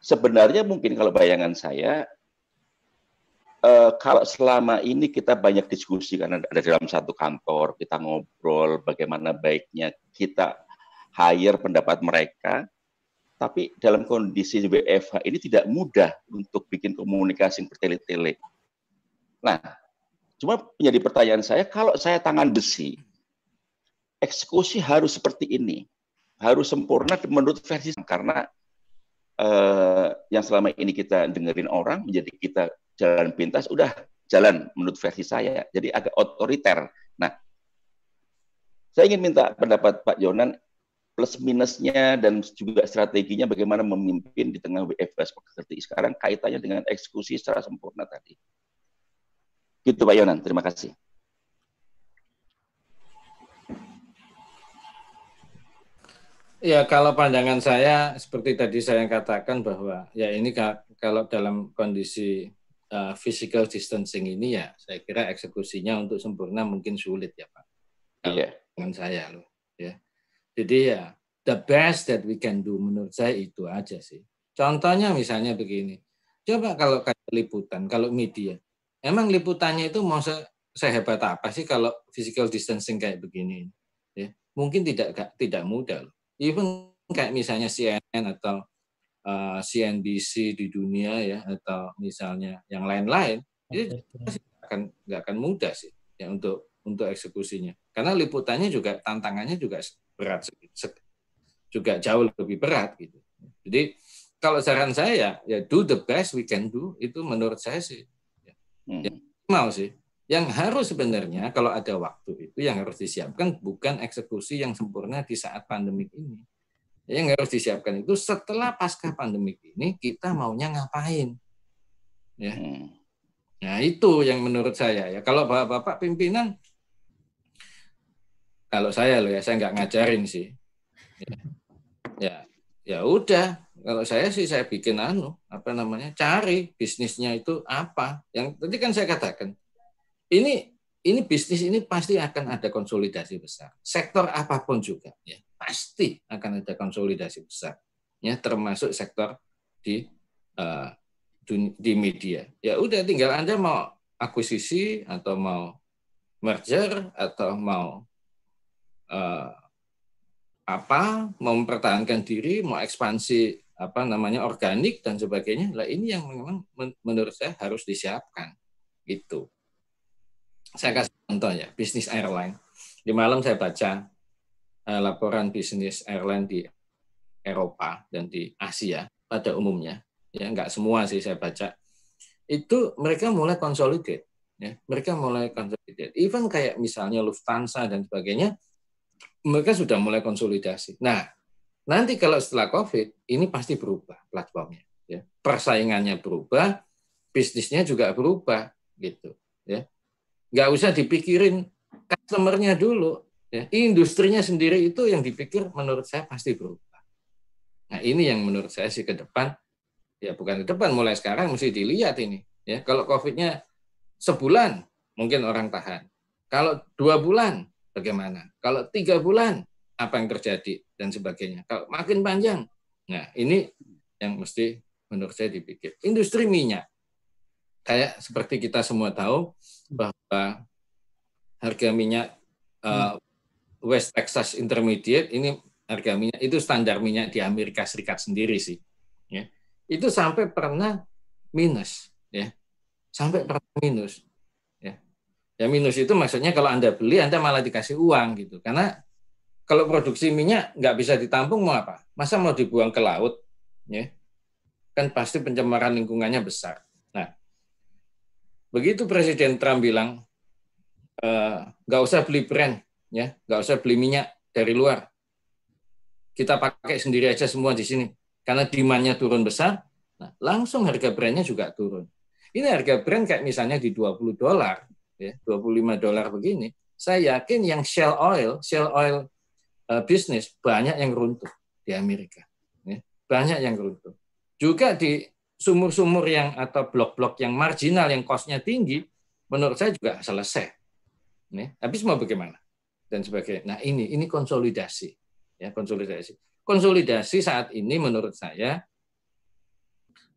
sebenarnya mungkin kalau bayangan saya, eh, kalau selama ini kita banyak diskusi karena ada dalam satu kantor, kita ngobrol bagaimana baiknya kita hire pendapat mereka, tapi dalam kondisi WFH ini tidak mudah untuk bikin komunikasi bertele-tele. Nah, cuma menjadi pertanyaan saya, kalau saya tangan besi, eksekusi harus seperti ini, harus sempurna menurut versi karena eh, yang selama ini kita dengerin orang menjadi kita jalan pintas, udah jalan menurut versi saya, jadi agak otoriter. Nah, saya ingin minta pendapat Pak Jonan plus minusnya dan juga strateginya bagaimana memimpin di tengah WFH seperti sekarang kaitannya dengan eksekusi secara sempurna tadi. Gitu Pak Yonan, terima kasih. Ya kalau pandangan saya seperti tadi saya katakan bahwa ya ini kalau dalam kondisi uh, physical distancing ini ya saya kira eksekusinya untuk sempurna mungkin sulit ya Pak. Iya. Yeah. Dengan saya loh ya. Jadi ya the best that we can do menurut saya itu aja sih. Contohnya misalnya begini. Coba kalau kayak liputan, kalau media, Emang liputannya itu mau se sehebat apa sih kalau physical distancing kayak begini? Ya, mungkin tidak tidak mudah. Loh. Even kayak misalnya CNN atau uh, eh, CNBC di dunia ya atau misalnya yang lain-lain, itu akan nggak akan mudah sih ya untuk untuk eksekusinya. Karena liputannya juga tantangannya juga berat juga jauh lebih berat gitu. Jadi kalau saran saya ya do the best we can do itu menurut saya sih Ya, hmm. mau sih. Yang harus sebenarnya kalau ada waktu itu yang harus disiapkan bukan eksekusi yang sempurna di saat pandemik ini. Yang harus disiapkan itu setelah pasca pandemik ini kita maunya ngapain. Ya. Hmm. Nah, itu yang menurut saya ya. Kalau Bapak-bapak pimpinan kalau saya loh ya, saya nggak ngajarin sih. Ya, ya, ya udah kalau saya sih saya bikin anu apa namanya cari bisnisnya itu apa. Yang tadi kan saya katakan ini ini bisnis ini pasti akan ada konsolidasi besar. Sektor apapun juga ya pasti akan ada konsolidasi besar. Ya termasuk sektor di uh, di media. Ya udah tinggal Anda mau akuisisi atau mau merger atau mau uh, apa mempertahankan diri, mau ekspansi apa namanya organik dan sebagainya lah ini yang memang menurut saya harus disiapkan gitu saya kasih contoh ya bisnis airline di malam saya baca eh, laporan bisnis airline di Eropa dan di Asia pada umumnya ya nggak semua sih saya baca itu mereka mulai konsolidasi ya mereka mulai konsolidasi even kayak misalnya Lufthansa dan sebagainya mereka sudah mulai konsolidasi nah Nanti kalau setelah COVID, ini pasti berubah platformnya. Ya. Persaingannya berubah, bisnisnya juga berubah gitu. Ya. Nggak usah dipikirin customer-nya dulu. Ya. Industrinya sendiri itu yang dipikir menurut saya pasti berubah. Nah ini yang menurut saya sih ke depan, ya bukan ke depan, mulai sekarang mesti dilihat ini. Ya. Kalau COVID-nya sebulan, mungkin orang tahan. Kalau dua bulan, bagaimana? Kalau tiga bulan, apa yang terjadi dan sebagainya. Kalau makin panjang, nah ini yang mesti menurut saya dipikir. Industri minyak, kayak seperti kita semua tahu bahwa harga minyak uh, West Texas Intermediate ini harga minyak itu standar minyak di Amerika Serikat sendiri sih. Ya. Itu sampai pernah minus, ya sampai pernah minus. Ya. ya minus itu maksudnya kalau anda beli anda malah dikasih uang gitu karena kalau produksi minyak nggak bisa ditampung mau apa? Masa mau dibuang ke laut? Ya. Kan pasti pencemaran lingkungannya besar. Nah, begitu Presiden Trump bilang eh, nggak usah beli brand, ya, nggak usah beli minyak dari luar. Kita pakai sendiri aja semua di sini. Karena demand-nya turun besar, nah, langsung harga brandnya juga turun. Ini harga brand kayak misalnya di 20 dolar, ya, 25 dolar begini, saya yakin yang Shell Oil, Shell Oil Eh, bisnis banyak yang runtuh di Amerika. Ya. Banyak yang runtuh. Juga di sumur-sumur yang atau blok-blok yang marginal yang kosnya tinggi, menurut saya juga selesai. Ya. Habis mau bagaimana? Dan sebagainya. Nah ini ini konsolidasi, ya konsolidasi. Konsolidasi saat ini menurut saya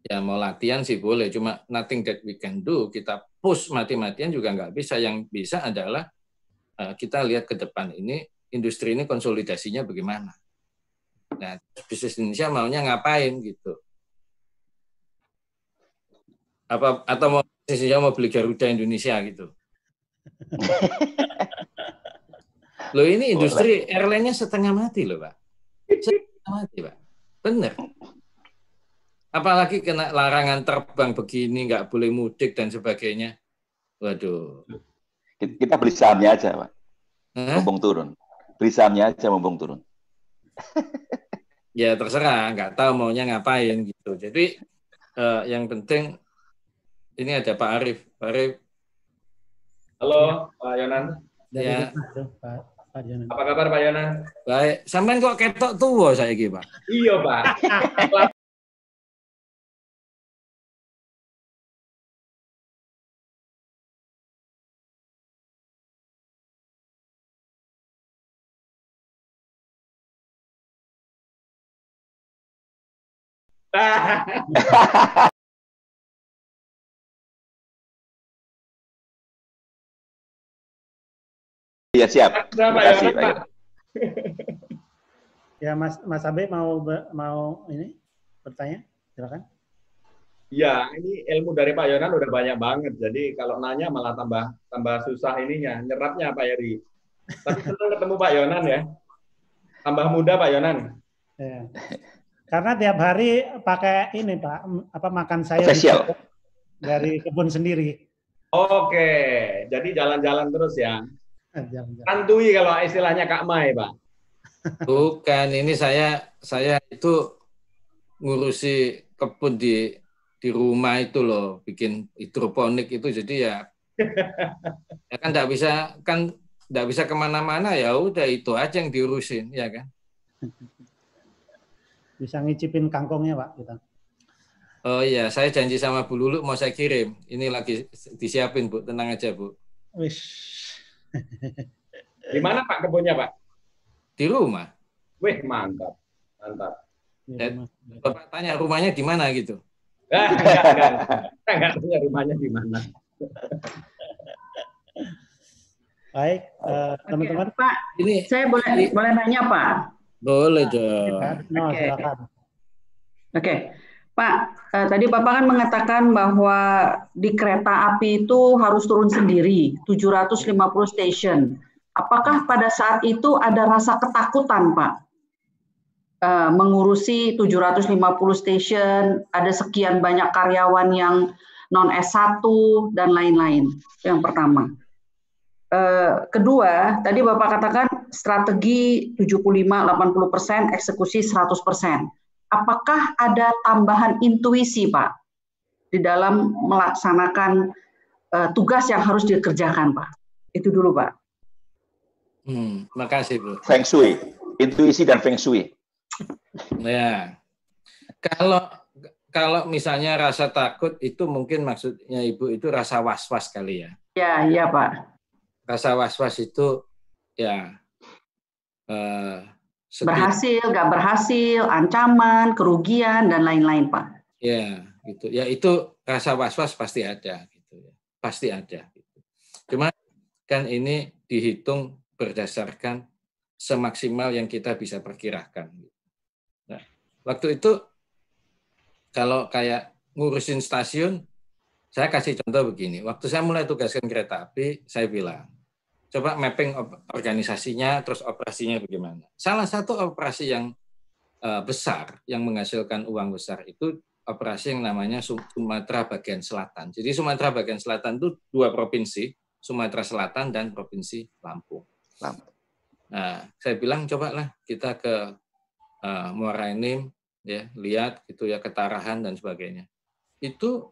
ya mau latihan sih boleh, cuma nothing that we can do. Kita push mati-matian juga nggak bisa. Yang bisa adalah eh, kita lihat ke depan ini industri ini konsolidasinya bagaimana. Nah, bisnis Indonesia maunya ngapain gitu. Apa atau mau bisnis Indonesia mau beli Garuda Indonesia gitu. Lo ini industri airline-nya setengah mati loh, Pak. Setengah mati, Pak. Benar. Apalagi kena larangan terbang begini, nggak boleh mudik dan sebagainya. Waduh. Kita beli sahamnya aja, Pak. Hah? Mumpung turun beli aja mumpung turun. ya terserah, nggak tahu maunya ngapain gitu. Jadi eh, yang penting ini ada Pak Arif. Pak Arif. Halo Pak Yonan. Ya. Pak. Apa kabar Pak Yonan? Baik. Sampean kok ketok tuh, saya Pak. Iya, Pak. Iya siap. Terima kasih. Ya, Pak. ya Mas Mas Abe mau mau ini bertanya silakan. Ya, ini ilmu dari Pak Yonan udah banyak banget. Jadi kalau nanya malah tambah tambah susah ininya, nyerapnya Pak Yeri. Tapi senang ketemu Pak Yonan ya. Tambah muda Pak Yonan. Ya. Karena tiap hari pakai ini Pak, apa makan sayur spesial gitu, dari kebun sendiri. Oke, jadi jalan-jalan terus ya. Eh, jalan kalau istilahnya Kak Mai, Pak. Bukan, ini saya saya itu ngurusi kebun di di rumah itu loh, bikin hidroponik itu jadi ya, ya kan tidak bisa kan tidak bisa kemana-mana ya udah itu aja yang diurusin ya kan. bisa ngicipin kangkongnya Pak kita. Oh iya, saya janji sama Bu Lulu mau saya kirim. Ini lagi disiapin Bu, tenang aja Bu. Wis. Di mana Pak kebunnya Pak? Di rumah. Wih mantap, mantap. Ya, Bapak tanya rumahnya di mana gitu. Ah, enggak punya rumahnya di mana. Baik, eh, teman-teman. Uh, Pak, ini saya boleh boleh nanya Pak. Boleh, Jo. Oke, Pak, eh, tadi Bapak kan mengatakan bahwa di kereta api itu harus turun sendiri, 750 stasiun. Apakah pada saat itu ada rasa ketakutan, Pak? Eh, mengurusi 750 stasiun, ada sekian banyak karyawan yang non S1 dan lain-lain. Yang pertama. Eh, kedua, tadi Bapak katakan strategi 75-80 persen, eksekusi 100 persen. Apakah ada tambahan intuisi, Pak, di dalam melaksanakan uh, tugas yang harus dikerjakan, Pak? Itu dulu, Pak. Hmm, kasih, Bu. Feng Shui, intuisi dan Feng Shui. ya, kalau kalau misalnya rasa takut itu mungkin maksudnya Ibu itu rasa was-was kali ya? Ya, iya, Pak rasa was-was itu ya uh, berhasil, nggak berhasil, ancaman, kerugian dan lain-lain, Pak. Ya, gitu. Ya itu rasa was-was pasti ada, gitu ya. Pasti ada. Gitu. Cuma kan ini dihitung berdasarkan semaksimal yang kita bisa perkirakan. Gitu. Nah, waktu itu kalau kayak ngurusin stasiun, saya kasih contoh begini. Waktu saya mulai tugaskan kereta api, saya bilang, coba mapping organisasinya, terus operasinya bagaimana. Salah satu operasi yang eh, besar, yang menghasilkan uang besar itu operasi yang namanya Sumatera bagian selatan. Jadi Sumatera bagian selatan itu dua provinsi, Sumatera Selatan dan Provinsi Lampung. Lampung. Nah, saya bilang cobalah kita ke uh, Muara Enim, ya, lihat gitu ya ketarahan dan sebagainya. Itu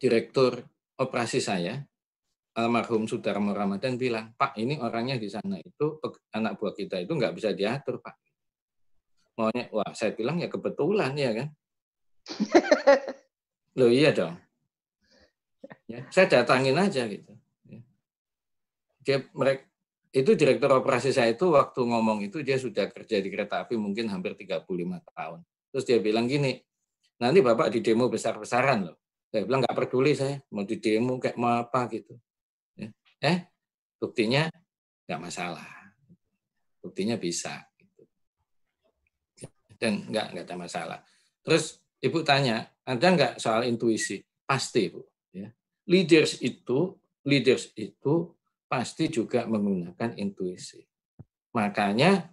direktur operasi saya almarhum Sudarmo Ramadan bilang, Pak ini orangnya di sana itu anak buah kita itu nggak bisa diatur Pak. Maunya, wah saya bilang ya kebetulan ya kan. Loh iya dong. Ya, saya datangin aja gitu. Ya. Dia, mereka, itu direktur operasi saya itu waktu ngomong itu dia sudah kerja di kereta api mungkin hampir 35 tahun. Terus dia bilang gini, nanti Bapak di demo besar-besaran loh. Saya bilang nggak peduli saya, mau di demo kayak mau apa gitu eh buktinya nggak masalah buktinya bisa gitu. dan nggak nggak ada masalah terus ibu tanya ada nggak soal intuisi pasti bu ya leaders itu leaders itu pasti juga menggunakan intuisi makanya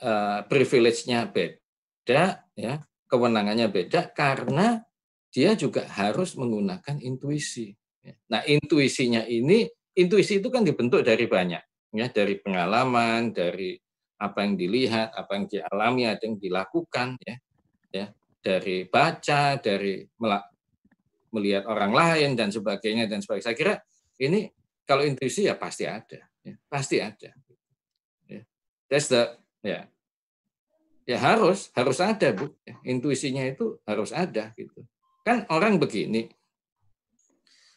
eh, privilege-nya beda ya kewenangannya beda karena dia juga harus menggunakan intuisi ya. nah intuisinya ini intuisi itu kan dibentuk dari banyak ya dari pengalaman dari apa yang dilihat apa yang dialami ada yang dilakukan ya ya dari baca dari melihat orang lain dan sebagainya dan sebagainya saya kira ini kalau intuisi ya pasti ada ya, pasti ada ya. that's the ya ya harus harus ada bu ya, intuisinya itu harus ada gitu kan orang begini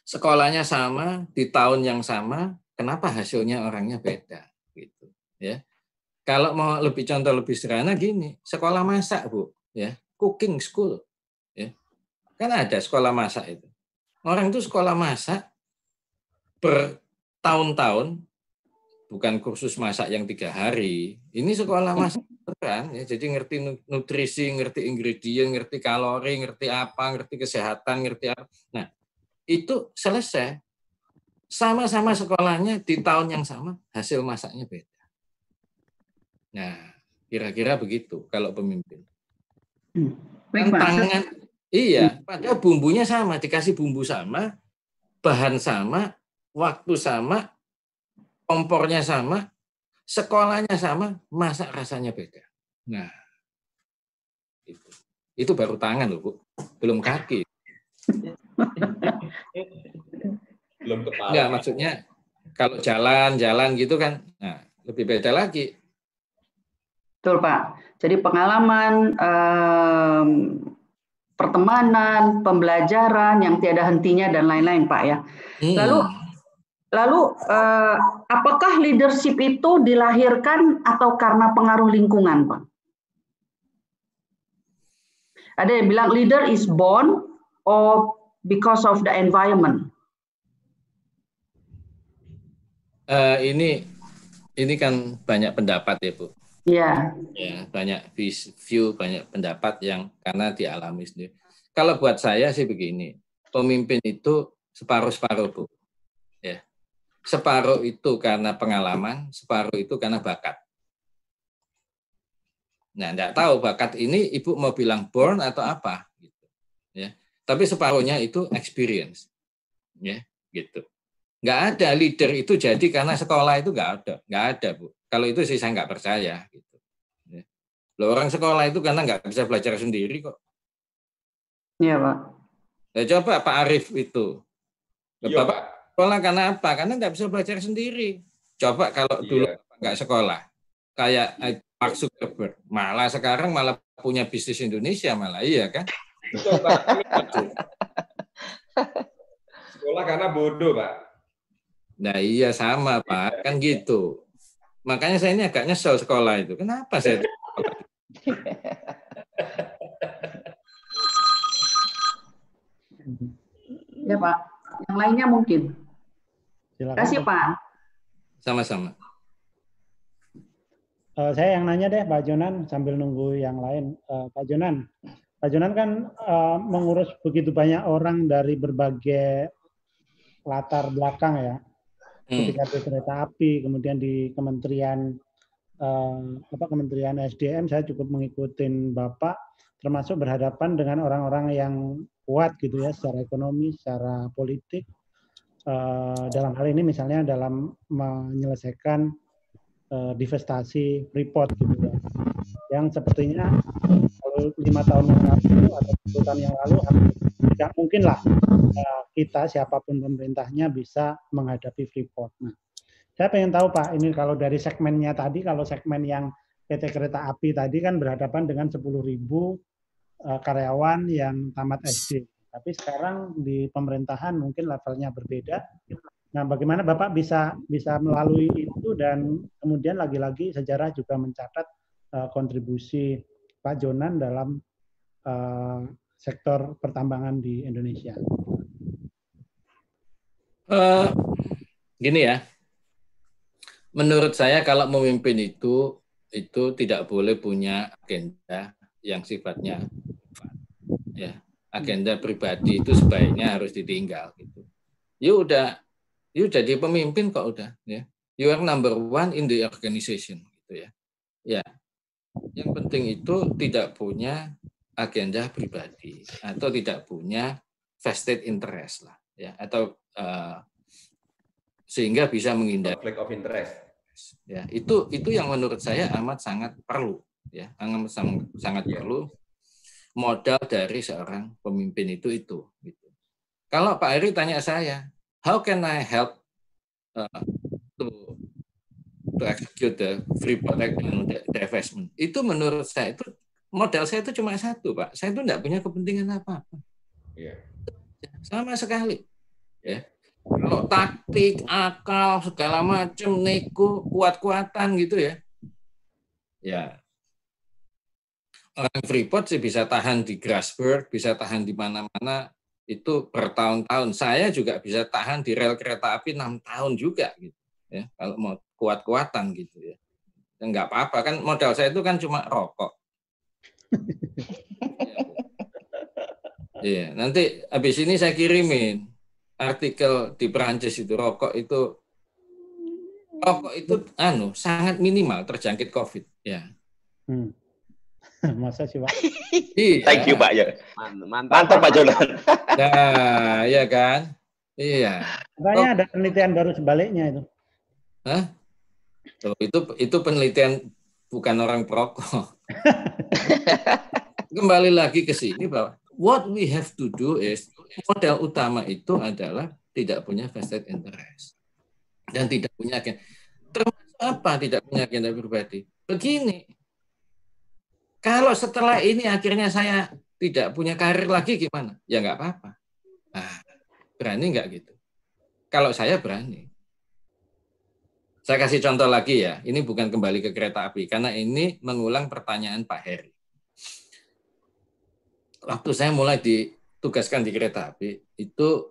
sekolahnya sama di tahun yang sama, kenapa hasilnya orangnya beda gitu ya. Kalau mau lebih contoh lebih sederhana gini, sekolah masak bu, ya cooking school, ya kan ada sekolah masak itu. Orang itu sekolah masak bertahun-tahun, bukan kursus masak yang tiga hari. Ini sekolah hmm. masak kan? ya. jadi ngerti nutrisi, ngerti ingredient, ngerti kalori, ngerti apa, ngerti kesehatan, ngerti apa. Nah, itu selesai. Sama-sama sekolahnya di tahun yang sama, hasil masaknya beda. Nah, kira-kira begitu kalau pemimpin. Hmm. Tantangan, iya, hmm. padahal bumbunya sama, dikasih bumbu sama, bahan sama, waktu sama, kompornya sama, sekolahnya sama, masak rasanya beda. Nah, itu, itu baru tangan loh, Bu. Belum kaki. Belum kepala. Enggak, maksudnya kalau jalan-jalan gitu kan, nah, lebih beda lagi. Betul Pak. Jadi pengalaman, um, pertemanan, pembelajaran yang tiada hentinya dan lain-lain Pak ya. Hmm. Lalu Lalu, eh, apakah leadership itu dilahirkan atau karena pengaruh lingkungan, Pak? Ada yang bilang leader is born or because of the environment? Uh, ini ini kan banyak pendapat ya bu. Iya. Yeah. banyak view banyak pendapat yang karena dialami sendiri. Kalau buat saya sih begini, pemimpin itu separuh separuh bu. Ya. Separuh itu karena pengalaman, separuh itu karena bakat. Nah, nggak tahu bakat ini ibu mau bilang born atau apa. Gitu. Ya tapi separuhnya itu experience ya gitu nggak ada leader itu jadi karena sekolah itu nggak ada nggak ada bu kalau itu sih saya nggak percaya gitu ya. Loh, orang sekolah itu karena nggak bisa belajar sendiri kok iya pak ya, coba pak Arif itu ya, bapak sekolah karena apa karena nggak bisa belajar sendiri coba kalau iya. dulu ya. nggak sekolah kayak Pak eh, Zuckerberg malah sekarang malah punya bisnis Indonesia malah iya kan Sekolah karena bodoh, Pak. Nah iya sama Pak, iya. kan gitu. Makanya saya ini agak nyesel sekolah itu. Kenapa saya itu Ya Pak, yang lainnya mungkin. Silakan. Kasih Pak. Sama-sama. Uh, saya yang nanya deh Pak Jonan sambil nunggu yang lain. Uh, Pak Jonan, Pak Jonan kan uh, mengurus begitu banyak orang dari berbagai latar belakang ya. Hmm. Ketika di kereta api, kemudian di Kementerian uh, apa Kementerian SDM saya cukup mengikuti Bapak termasuk berhadapan dengan orang-orang yang kuat gitu ya secara ekonomi, secara politik. Uh, dalam hal ini misalnya dalam menyelesaikan uh, divestasi report gitu ya. Yang sepertinya lima tahun yang lalu atau sepuluh tahun yang lalu tidak mungkin lah eh, kita siapapun pemerintahnya bisa menghadapi Freeport. Nah, saya pengen tahu Pak, ini kalau dari segmennya tadi, kalau segmen yang PT Kereta Api tadi kan berhadapan dengan 10.000 eh, karyawan yang tamat SD. Tapi sekarang di pemerintahan mungkin levelnya berbeda. Nah, bagaimana Bapak bisa bisa melalui itu dan kemudian lagi-lagi sejarah juga mencatat eh, kontribusi Pak Jonan dalam uh, sektor pertambangan di Indonesia? Uh, gini ya, menurut saya kalau memimpin itu itu tidak boleh punya agenda yang sifatnya ya agenda pribadi itu sebaiknya harus ditinggal gitu. You ya udah you ya jadi pemimpin kok udah ya. You are number one in the organization gitu ya. Ya, yang penting itu tidak punya agenda pribadi atau tidak punya vested interest lah, ya atau uh, sehingga bisa menghindari conflict of interest. Ya, itu itu yang menurut saya amat sangat perlu, ya amat sangat, sangat yeah. perlu modal dari seorang pemimpin itu itu. Gitu. Kalau Pak Eri tanya saya, how can I help uh, to to execute the free product eh, and the, investment. Itu menurut saya itu model saya itu cuma satu, Pak. Saya itu tidak punya kepentingan apa-apa. Yeah. Sama sekali. Ya. Kalau taktik, akal, segala macam, neko kuat-kuatan gitu ya. Ya. Orang Freeport sih bisa tahan di Grasberg, bisa tahan di mana-mana, itu bertahun-tahun. Saya juga bisa tahan di rel kereta api enam tahun juga gitu. Ya, kalau mau kuat-kuatan gitu ya. Enggak ya, apa-apa kan modal saya itu kan cuma rokok. Iya, nanti habis ini saya kirimin artikel di Perancis itu rokok itu rokok itu anu sangat minimal terjangkit COVID ya. Hmm. Masa sih Pak? Iya. Thank you Pak ya. Mantap, Mantap Pak Jonan. Nah, ya kan? Iya. Banyak ada penelitian baru sebaliknya itu. Hah? Tuh, itu itu penelitian bukan orang perokok. Kembali lagi ke sini bahwa what we have to do is model utama itu adalah tidak punya vested interest dan tidak punya agenda. Termasuk apa tidak punya agenda pribadi? Begini, kalau setelah ini akhirnya saya tidak punya karir lagi gimana? Ya nggak apa-apa. Nah, berani nggak gitu? Kalau saya berani. Saya kasih contoh lagi ya, ini bukan kembali ke kereta api, karena ini mengulang pertanyaan Pak Heri. Waktu saya mulai ditugaskan di kereta api, itu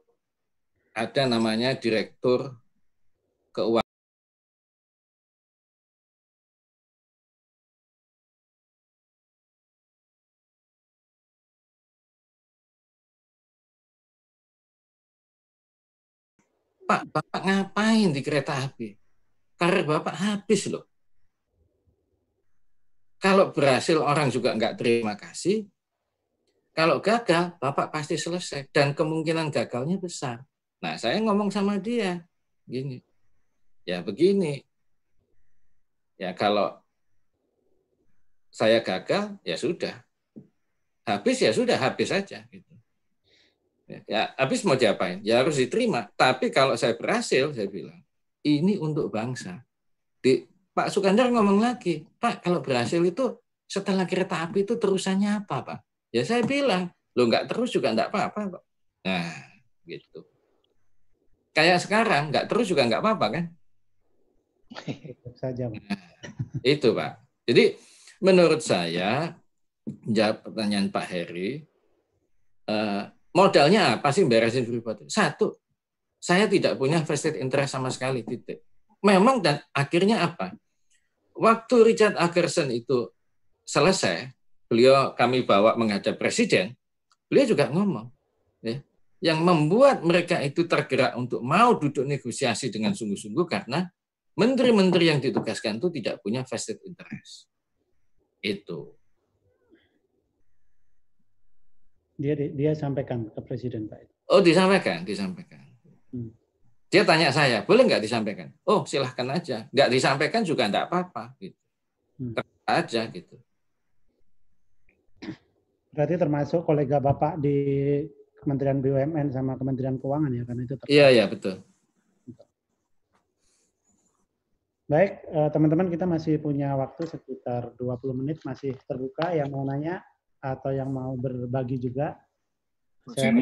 ada namanya Direktur Keuangan. Pak, Bapak ngapain di kereta api? karir Bapak habis loh. Kalau berhasil orang juga nggak terima kasih. Kalau gagal, Bapak pasti selesai. Dan kemungkinan gagalnya besar. Nah, saya ngomong sama dia. Gini. Ya begini. Ya kalau saya gagal, ya sudah. Habis ya sudah, habis saja. Gitu. Ya, ya habis mau diapain? Ya harus diterima. Tapi kalau saya berhasil, saya bilang, ini untuk bangsa. Di, Pak Sukandar ngomong lagi, Pak kalau berhasil itu setelah kereta api itu terusannya apa Pak? Ya saya bilang, lo nggak terus juga nggak apa-apa Pak. Nah gitu. Kayak sekarang nggak terus juga nggak apa-apa kan? Saja. Nah, itu Pak. Jadi menurut saya jawab pertanyaan Pak Heri, eh, modalnya apa sih beresin Freeport? Satu, saya tidak punya vested interest sama sekali, titik. Memang dan akhirnya apa? Waktu Richard Akerson itu selesai, beliau kami bawa menghadap presiden, beliau juga ngomong. Ya, yang membuat mereka itu tergerak untuk mau duduk negosiasi dengan sungguh-sungguh karena menteri-menteri yang ditugaskan itu tidak punya vested interest. Itu dia dia sampaikan ke presiden pak oh disampaikan disampaikan Hmm. Dia tanya saya, boleh nggak disampaikan? Oh, silahkan aja. Nggak disampaikan juga nggak apa-apa. Gitu. Hmm. Terus aja gitu. Berarti termasuk kolega Bapak di Kementerian BUMN sama Kementerian Keuangan ya karena itu. Iya iya betul. Baik, eh, teman-teman kita masih punya waktu sekitar 20 menit masih terbuka yang mau nanya atau yang mau berbagi juga. Saya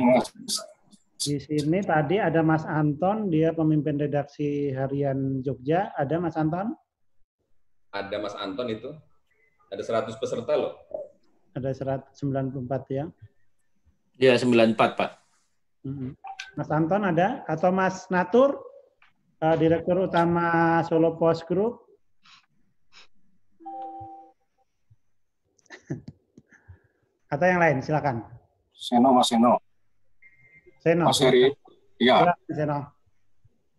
di sini tadi ada Mas Anton, dia pemimpin redaksi harian Jogja. Ada Mas Anton? Ada Mas Anton itu. Ada 100 peserta loh. Ada 194 ya? Ya, 94 Pak. Mas Anton ada? Atau Mas Natur, eh, Direktur Utama Solo Post Group? Atau yang lain, silakan. Seno, Mas Seno. Seno. Mas Heri. Ya, Seno.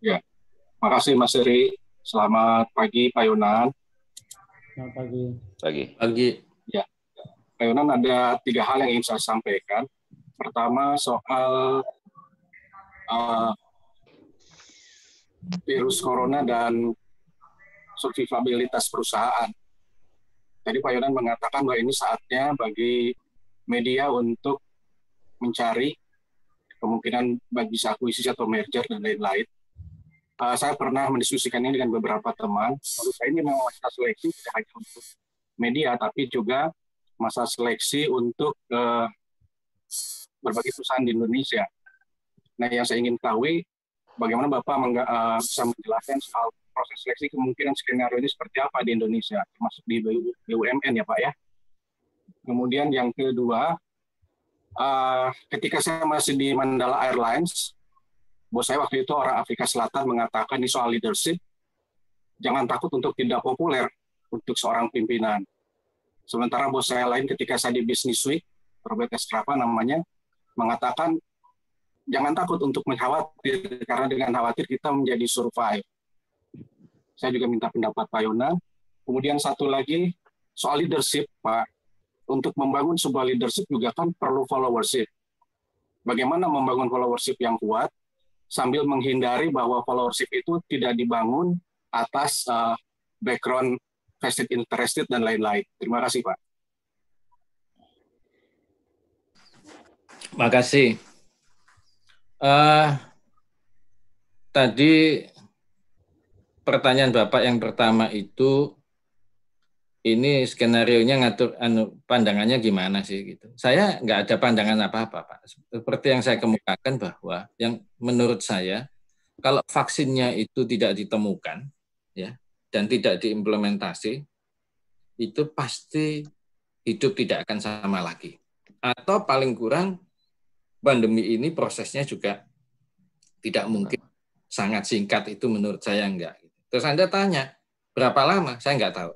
Ya. Makasih Mas Heri. Selamat pagi Pak Yunan. Selamat pagi. Pagi. Pagi. Ya. Pak Yunan ada tiga hal yang ingin saya sampaikan. Pertama soal uh, virus corona dan survivabilitas perusahaan. Jadi Pak Yonan mengatakan bahwa ini saatnya bagi media untuk mencari kemungkinan bagi akuisisi atau merger dan lain-lain. Uh, saya pernah mendiskusikan ini dengan beberapa teman. Lalu saya ini memang masa seleksi tidak hanya untuk media, tapi juga masa seleksi untuk uh, berbagai perusahaan di Indonesia. Nah, yang saya ingin tahu, bagaimana Bapak mengga, uh, bisa menjelaskan soal proses seleksi kemungkinan skenario ini seperti apa di Indonesia, termasuk di BUMN ya Pak ya. Kemudian yang kedua, uh, ketika saya masih di Mandala Airlines, bos saya waktu itu orang Afrika Selatan mengatakan ini soal leadership, jangan takut untuk tidak populer untuk seorang pimpinan. Sementara bos saya lain ketika saya di Business Week, Robert Estrapa namanya, mengatakan jangan takut untuk mengkhawatir karena dengan khawatir kita menjadi survive. Saya juga minta pendapat Pak Yona. Kemudian satu lagi soal leadership, Pak untuk membangun sebuah leadership juga kan perlu followership. Bagaimana membangun followership yang kuat sambil menghindari bahwa followership itu tidak dibangun atas uh, background vested interested dan lain-lain. Terima kasih, Pak. Makasih. Uh, eh, tadi pertanyaan Bapak yang pertama itu ini skenario nya ngatur anu, pandangannya gimana sih gitu. Saya nggak ada pandangan apa-apa Pak. Seperti yang saya kemukakan bahwa yang menurut saya kalau vaksinnya itu tidak ditemukan ya dan tidak diimplementasi itu pasti hidup tidak akan sama lagi. Atau paling kurang pandemi ini prosesnya juga tidak mungkin sangat singkat itu menurut saya enggak. Terus Anda tanya, berapa lama? Saya enggak tahu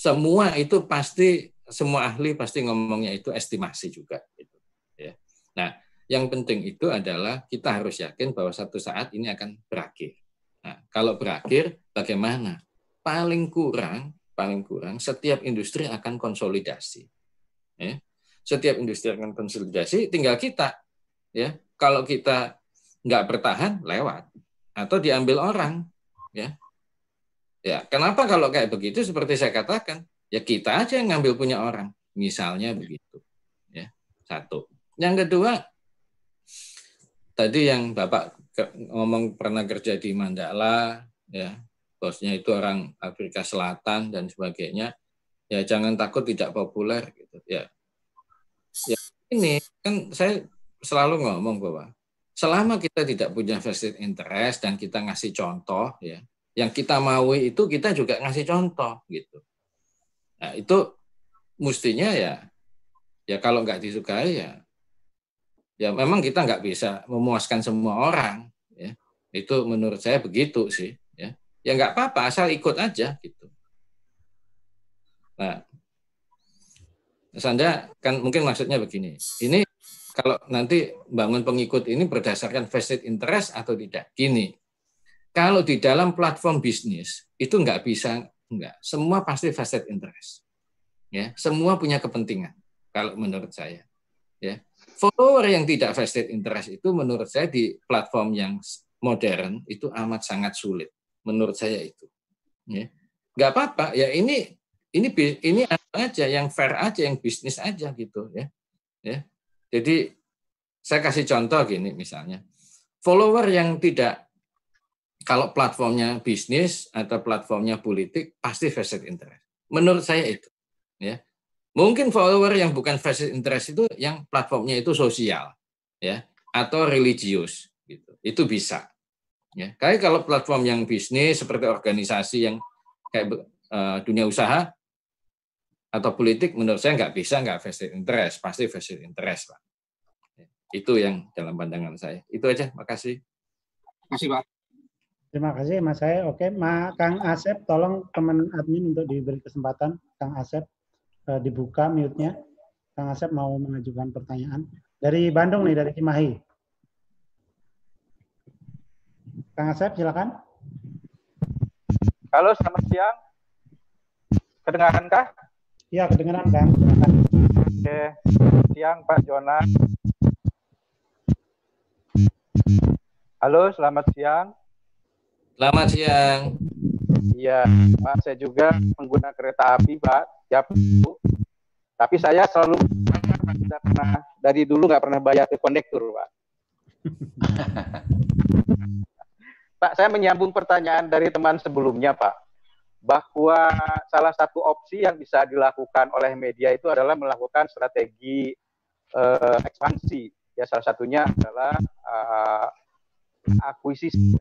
semua itu pasti semua ahli pasti ngomongnya itu estimasi juga gitu, ya. nah yang penting itu adalah kita harus yakin bahwa satu saat ini akan berakhir nah kalau berakhir bagaimana paling kurang paling kurang setiap industri akan konsolidasi ya. setiap industri akan konsolidasi tinggal kita ya kalau kita nggak bertahan lewat atau diambil orang ya Ya, kenapa kalau kayak begitu seperti saya katakan, ya kita aja yang ngambil punya orang. Misalnya begitu. Ya, satu. Yang kedua, tadi yang Bapak ngomong pernah kerja di Mandala, ya, bosnya itu orang Afrika Selatan dan sebagainya. Ya, jangan takut tidak populer gitu. Ya. Ya, ini kan saya selalu ngomong bahwa selama kita tidak punya vested interest dan kita ngasih contoh ya yang kita mau itu kita juga ngasih contoh gitu. Nah, itu mestinya ya ya kalau nggak disukai ya ya memang kita nggak bisa memuaskan semua orang ya itu menurut saya begitu sih ya ya nggak apa-apa asal ikut aja gitu nah Sanda kan mungkin maksudnya begini ini kalau nanti bangun pengikut ini berdasarkan vested interest atau tidak gini kalau di dalam platform bisnis itu nggak bisa nggak. Semua pasti facet interest. Ya, semua punya kepentingan kalau menurut saya. Ya. Follower yang tidak vested interest itu menurut saya di platform yang modern itu amat sangat sulit menurut saya itu. Ya. Nggak apa-apa ya ini ini ini aja yang fair aja yang bisnis aja gitu ya. Ya. Jadi saya kasih contoh gini misalnya. Follower yang tidak kalau platformnya bisnis atau platformnya politik pasti vested interest. Menurut saya itu, ya. Mungkin follower yang bukan vested interest itu yang platformnya itu sosial, ya, atau religius gitu. Itu bisa. Ya. Kayak kalau platform yang bisnis seperti organisasi yang kayak uh, dunia usaha atau politik menurut saya nggak bisa nggak vested interest, pasti vested interest Pak. Itu yang dalam pandangan saya. Itu aja, makasih. Terima kasih, Pak. Terima kasih Mas saya. Oke, Ma, Kang Asep, tolong teman admin untuk diberi kesempatan. Kang Asep e, dibuka mute-nya. Kang Asep mau mengajukan pertanyaan dari Bandung nih, dari Cimahi. Kang Asep, silakan. Halo, selamat siang. Kedengaran kah? Iya, kedengaran Kang. Kedengaran. Oke, siang Pak Jonas. Halo, selamat siang. Selamat siang. Iya, Pak. Saya juga pengguna kereta api, Pak. Siap, Bu. Tapi saya selalu tidak pernah dari dulu nggak pernah bayar ke kondektur, Pak. Pak, saya menyambung pertanyaan dari teman sebelumnya, Pak, bahwa salah satu opsi yang bisa dilakukan oleh media itu adalah melakukan strategi eh, ekspansi. Ya, salah satunya adalah eh, akuisisi.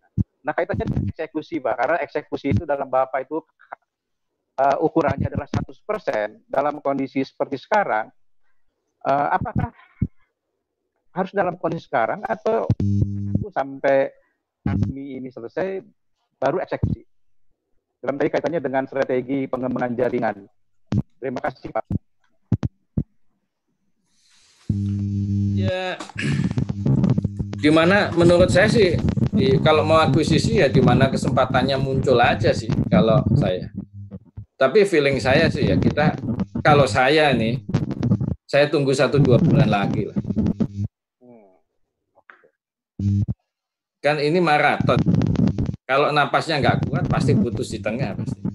Nah kaitannya dengan eksekusi Pak, karena eksekusi itu dalam Bapak itu uh, ukurannya adalah 100% dalam kondisi seperti sekarang, uh, apakah harus dalam kondisi sekarang atau sampai pandemi ini selesai baru eksekusi? Dalam tadi kaitannya dengan strategi pengembangan jaringan. Terima kasih Pak. Ya, gimana menurut saya sih di, kalau mau akuisisi ya di mana kesempatannya muncul aja sih kalau saya. Tapi feeling saya sih ya kita kalau saya nih saya tunggu satu dua bulan lagi lah. Kan ini maraton. Kalau napasnya nggak kuat pasti putus di tengah pasti.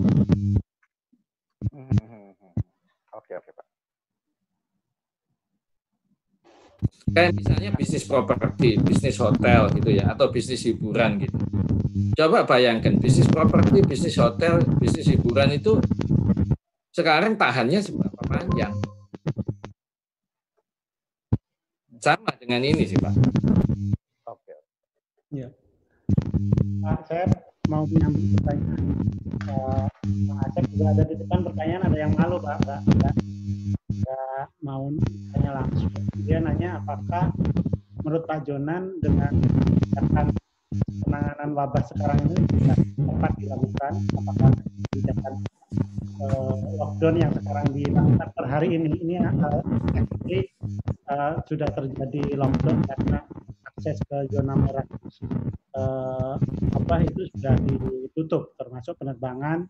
kayak misalnya bisnis properti, bisnis hotel gitu ya, atau bisnis hiburan gitu. Coba bayangkan bisnis properti, bisnis hotel, bisnis hiburan itu sekarang tahannya seberapa panjang? Sama dengan ini sih Pak. Oke. Ya. Pak, saya mau menyambung pertanyaan. Uh, eh, Bang Acep juga ada di depan pertanyaan, ada yang malu Pak, Pak. Pak. mau dia nanya apakah menurut Pak Jonan dengan kebijakan penanganan wabah sekarang ini bisa tepat dilakukan? Apakah kebijakan uh, lockdown yang sekarang dilakukan per hari ini ini uh, uh, sudah terjadi lockdown karena akses ke zona merah uh, apa itu sudah ditutup termasuk penerbangan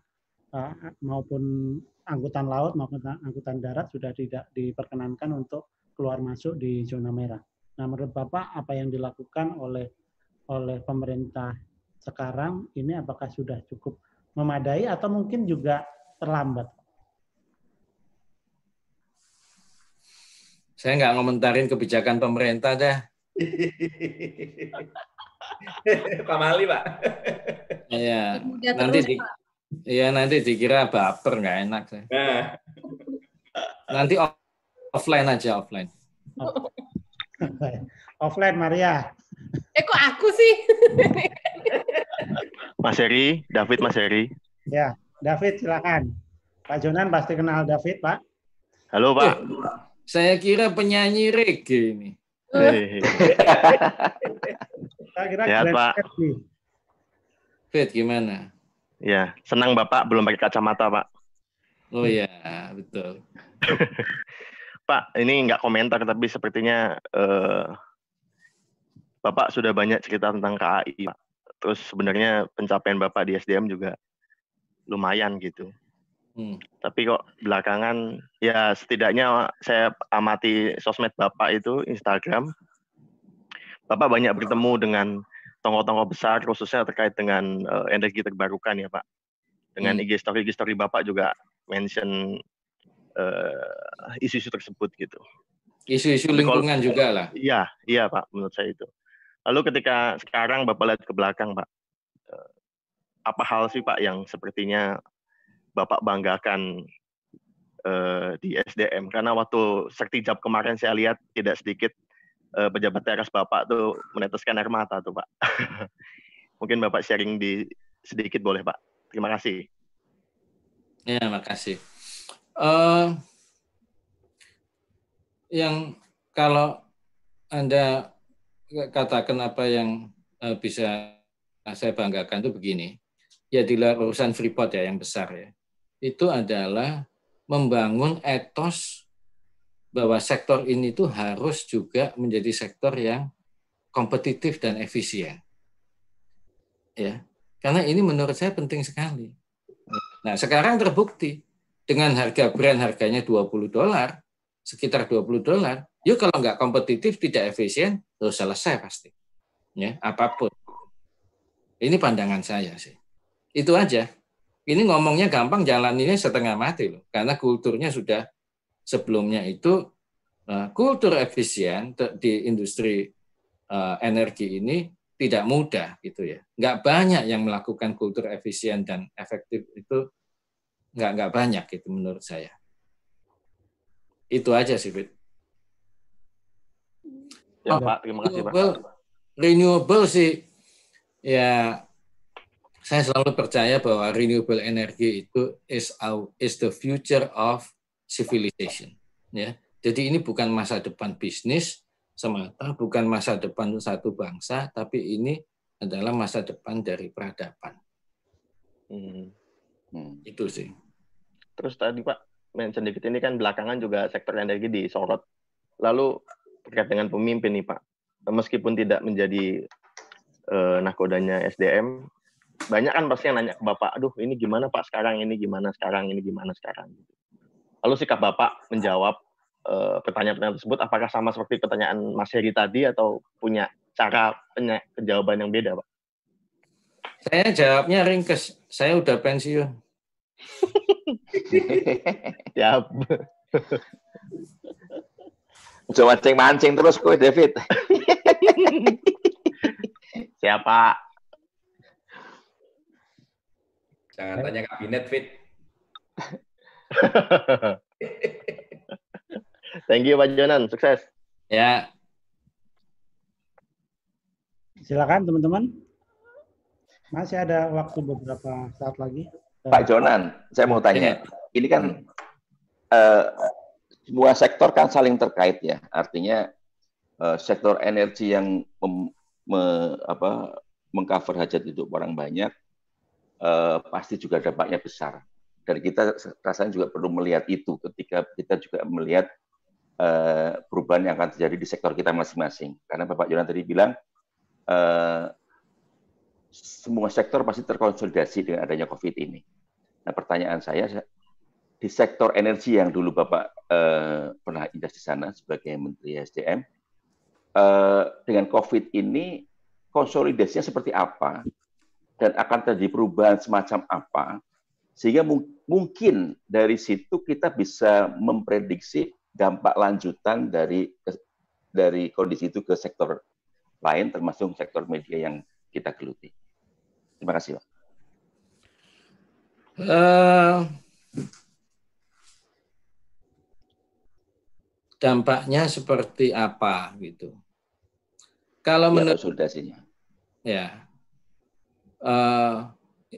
uh, maupun angkutan laut maupun angkutan darat sudah tidak diperkenankan untuk keluar masuk di zona merah. Nah, menurut Bapak apa yang dilakukan oleh oleh pemerintah sekarang ini apakah sudah cukup memadai atau mungkin juga terlambat? Saya nggak ngomentarin kebijakan pemerintah deh. Pak Mali, Pak. Iya. Nanti di, Iya nanti dikira baper nggak enak saya. Nah. Nanti off offline aja offline. offline Maria. Eh kok aku sih? Mas Heri, David Mas Heri. Ya, David silakan. Pak Jonan pasti kenal David Pak. Halo Pak. Eh, saya kira penyanyi reggae ini. Eh. saya kira Sehat, Pak. Fit gimana? Ya, senang Bapak belum pakai kacamata, Pak. Oh iya, betul. Pak, ini nggak komentar, tapi sepertinya eh, Bapak sudah banyak cerita tentang KAI, Pak. Terus sebenarnya pencapaian Bapak di SDM juga lumayan gitu. Hmm. Tapi kok belakangan, ya setidaknya saya amati sosmed Bapak itu, Instagram, Bapak banyak bertemu dengan tokoh-tokoh besar khususnya terkait dengan uh, energi terbarukan ya Pak. Dengan hmm. IG story IG story Bapak juga mention isu eh, isu-isu tersebut gitu. Isu-isu lingkungan juga lah. Iya, iya Pak, menurut saya itu. Lalu ketika sekarang Bapak lihat ke belakang Pak, uh, apa hal sih Pak yang sepertinya Bapak banggakan uh, di SDM? Karena waktu sertijab kemarin saya lihat tidak sedikit uh, pejabat teras Bapak tuh meneteskan air mata tuh Pak. Mungkin Bapak sharing di sedikit boleh Pak. Terima kasih. Ya, makasih. Uh, yang kalau Anda katakan apa yang uh, bisa saya banggakan itu begini. Ya, di luar urusan Freeport ya yang besar ya. Itu adalah membangun etos bahwa sektor ini itu harus juga menjadi sektor yang kompetitif dan efisien. Ya, karena ini menurut saya penting sekali. Nah, sekarang terbukti dengan harga brand harganya 20 dolar, sekitar 20 dolar, yuk ya kalau nggak kompetitif, tidak efisien, terus selesai pasti. Ya, apapun. Ini pandangan saya sih. Itu aja. Ini ngomongnya gampang, jalan ini setengah mati loh. Karena kulturnya sudah sebelumnya itu eh, kultur efisien di industri eh, energi ini tidak mudah gitu ya. Nggak banyak yang melakukan kultur efisien dan efektif itu nggak nggak banyak gitu menurut saya. Itu aja sih, Fit. Ya, oh. Pak. Terima kasih, Pak. Renewable, sih ya saya selalu percaya bahwa renewable energy itu is our, is the future of civilization. Ya, jadi ini bukan masa depan bisnis semata, bukan masa depan satu bangsa, tapi ini adalah masa depan dari peradaban. Hmm. Hmm. Itu sih. Terus tadi Pak mention dikit ini kan belakangan juga sektor energi disorot. Lalu terkait dengan pemimpin nih Pak, meskipun tidak menjadi eh, nakodanya SDM, banyak kan pasti yang nanya ke Bapak, aduh ini gimana Pak sekarang, ini gimana sekarang, ini gimana sekarang. Gitu. Lalu sikap Bapak menjawab eh, pertanyaan-pertanyaan tersebut apakah sama seperti pertanyaan Mas Heri tadi atau punya cara punya jawaban yang beda, Pak? Saya jawabnya ringkes. Saya udah pensiun. Siap. Coba mancing-mancing terus kok, David. Siapa? Jangan tanya kabinet, Fit. Thank you Pak Jonan, sukses. Ya. Silakan teman-teman. Masih ada waktu beberapa saat lagi. Pak Jonan, saya mau tanya. Iya. Ini kan uh, semua sektor kan saling terkait ya. Artinya uh, sektor energi yang mem, me, apa, mengcover hajat hidup orang banyak uh, pasti juga dampaknya besar dan kita rasanya juga perlu melihat itu ketika kita juga melihat uh, perubahan yang akan terjadi di sektor kita masing-masing. Karena Bapak Yonan tadi bilang uh, semua sektor pasti terkonsolidasi dengan adanya COVID ini. Nah pertanyaan saya di sektor energi yang dulu Bapak uh, pernah indah di sana sebagai Menteri SDM, uh, dengan COVID ini konsolidasinya seperti apa dan akan terjadi perubahan semacam apa sehingga mung mungkin dari situ kita bisa memprediksi dampak lanjutan dari dari kondisi itu ke sektor lain termasuk sektor media yang kita geluti. Terima kasih, Pak. Uh, dampaknya seperti apa gitu? Kalau ya, menurut sudah sih. Ya. Uh,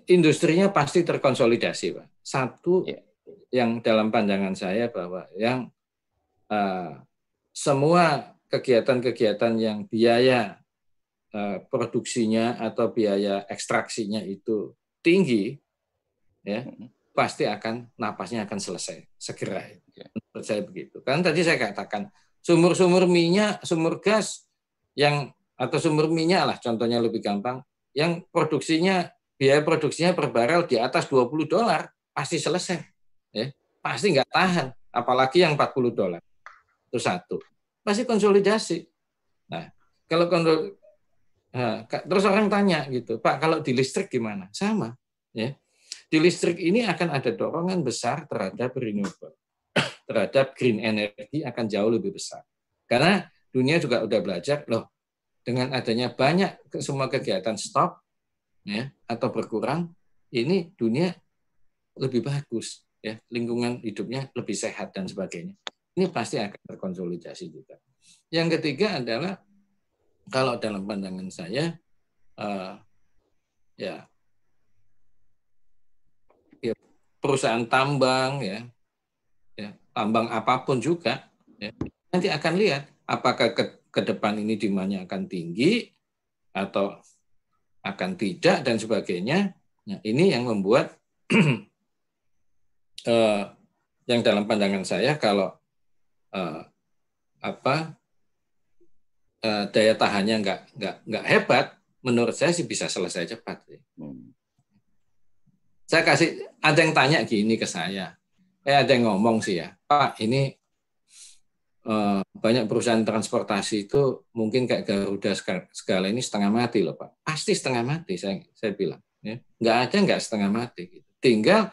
industrinya pasti terkonsolidasi, Pak. Satu ya. yang dalam pandangan saya bahwa yang uh, semua kegiatan-kegiatan yang biaya uh, produksinya atau biaya ekstraksinya itu tinggi, ya mm-hmm. pasti akan napasnya akan selesai segera. Ya. Menurut saya begitu. Karena tadi saya katakan sumur-sumur minyak, sumur gas yang atau sumur minyak lah contohnya lebih gampang yang produksinya biaya produksinya per barel di atas 20 dolar pasti selesai. Ya. Pasti nggak tahan, apalagi yang 40 dolar. Itu satu. Pasti konsolidasi. Nah, kalau kondol, nah, terus orang tanya gitu, Pak, kalau di listrik gimana? Sama, ya. Di listrik ini akan ada dorongan besar terhadap renewable, terhadap green energy akan jauh lebih besar. Karena dunia juga udah belajar, loh, dengan adanya banyak semua kegiatan stop, ya atau berkurang ini dunia lebih bagus ya lingkungan hidupnya lebih sehat dan sebagainya ini pasti akan terkonsolidasi juga yang ketiga adalah kalau dalam pandangan saya uh, ya, perusahaan tambang ya, ya tambang apapun juga ya, nanti akan lihat apakah ke, ke depan ini dimanya akan tinggi atau akan tidak dan sebagainya. Nah, ini yang membuat eh, yang dalam pandangan saya kalau eh, apa eh, daya tahannya nggak nggak nggak hebat, menurut saya sih bisa selesai cepat. Hmm. Saya kasih ada yang tanya gini ke saya, eh ada yang ngomong sih ya, Pak ini Eh, banyak perusahaan transportasi itu mungkin kayak Garuda segala ini setengah mati loh Pak. Pasti setengah mati saya saya bilang. Ya. Nggak ada nggak setengah mati. Gitu. Tinggal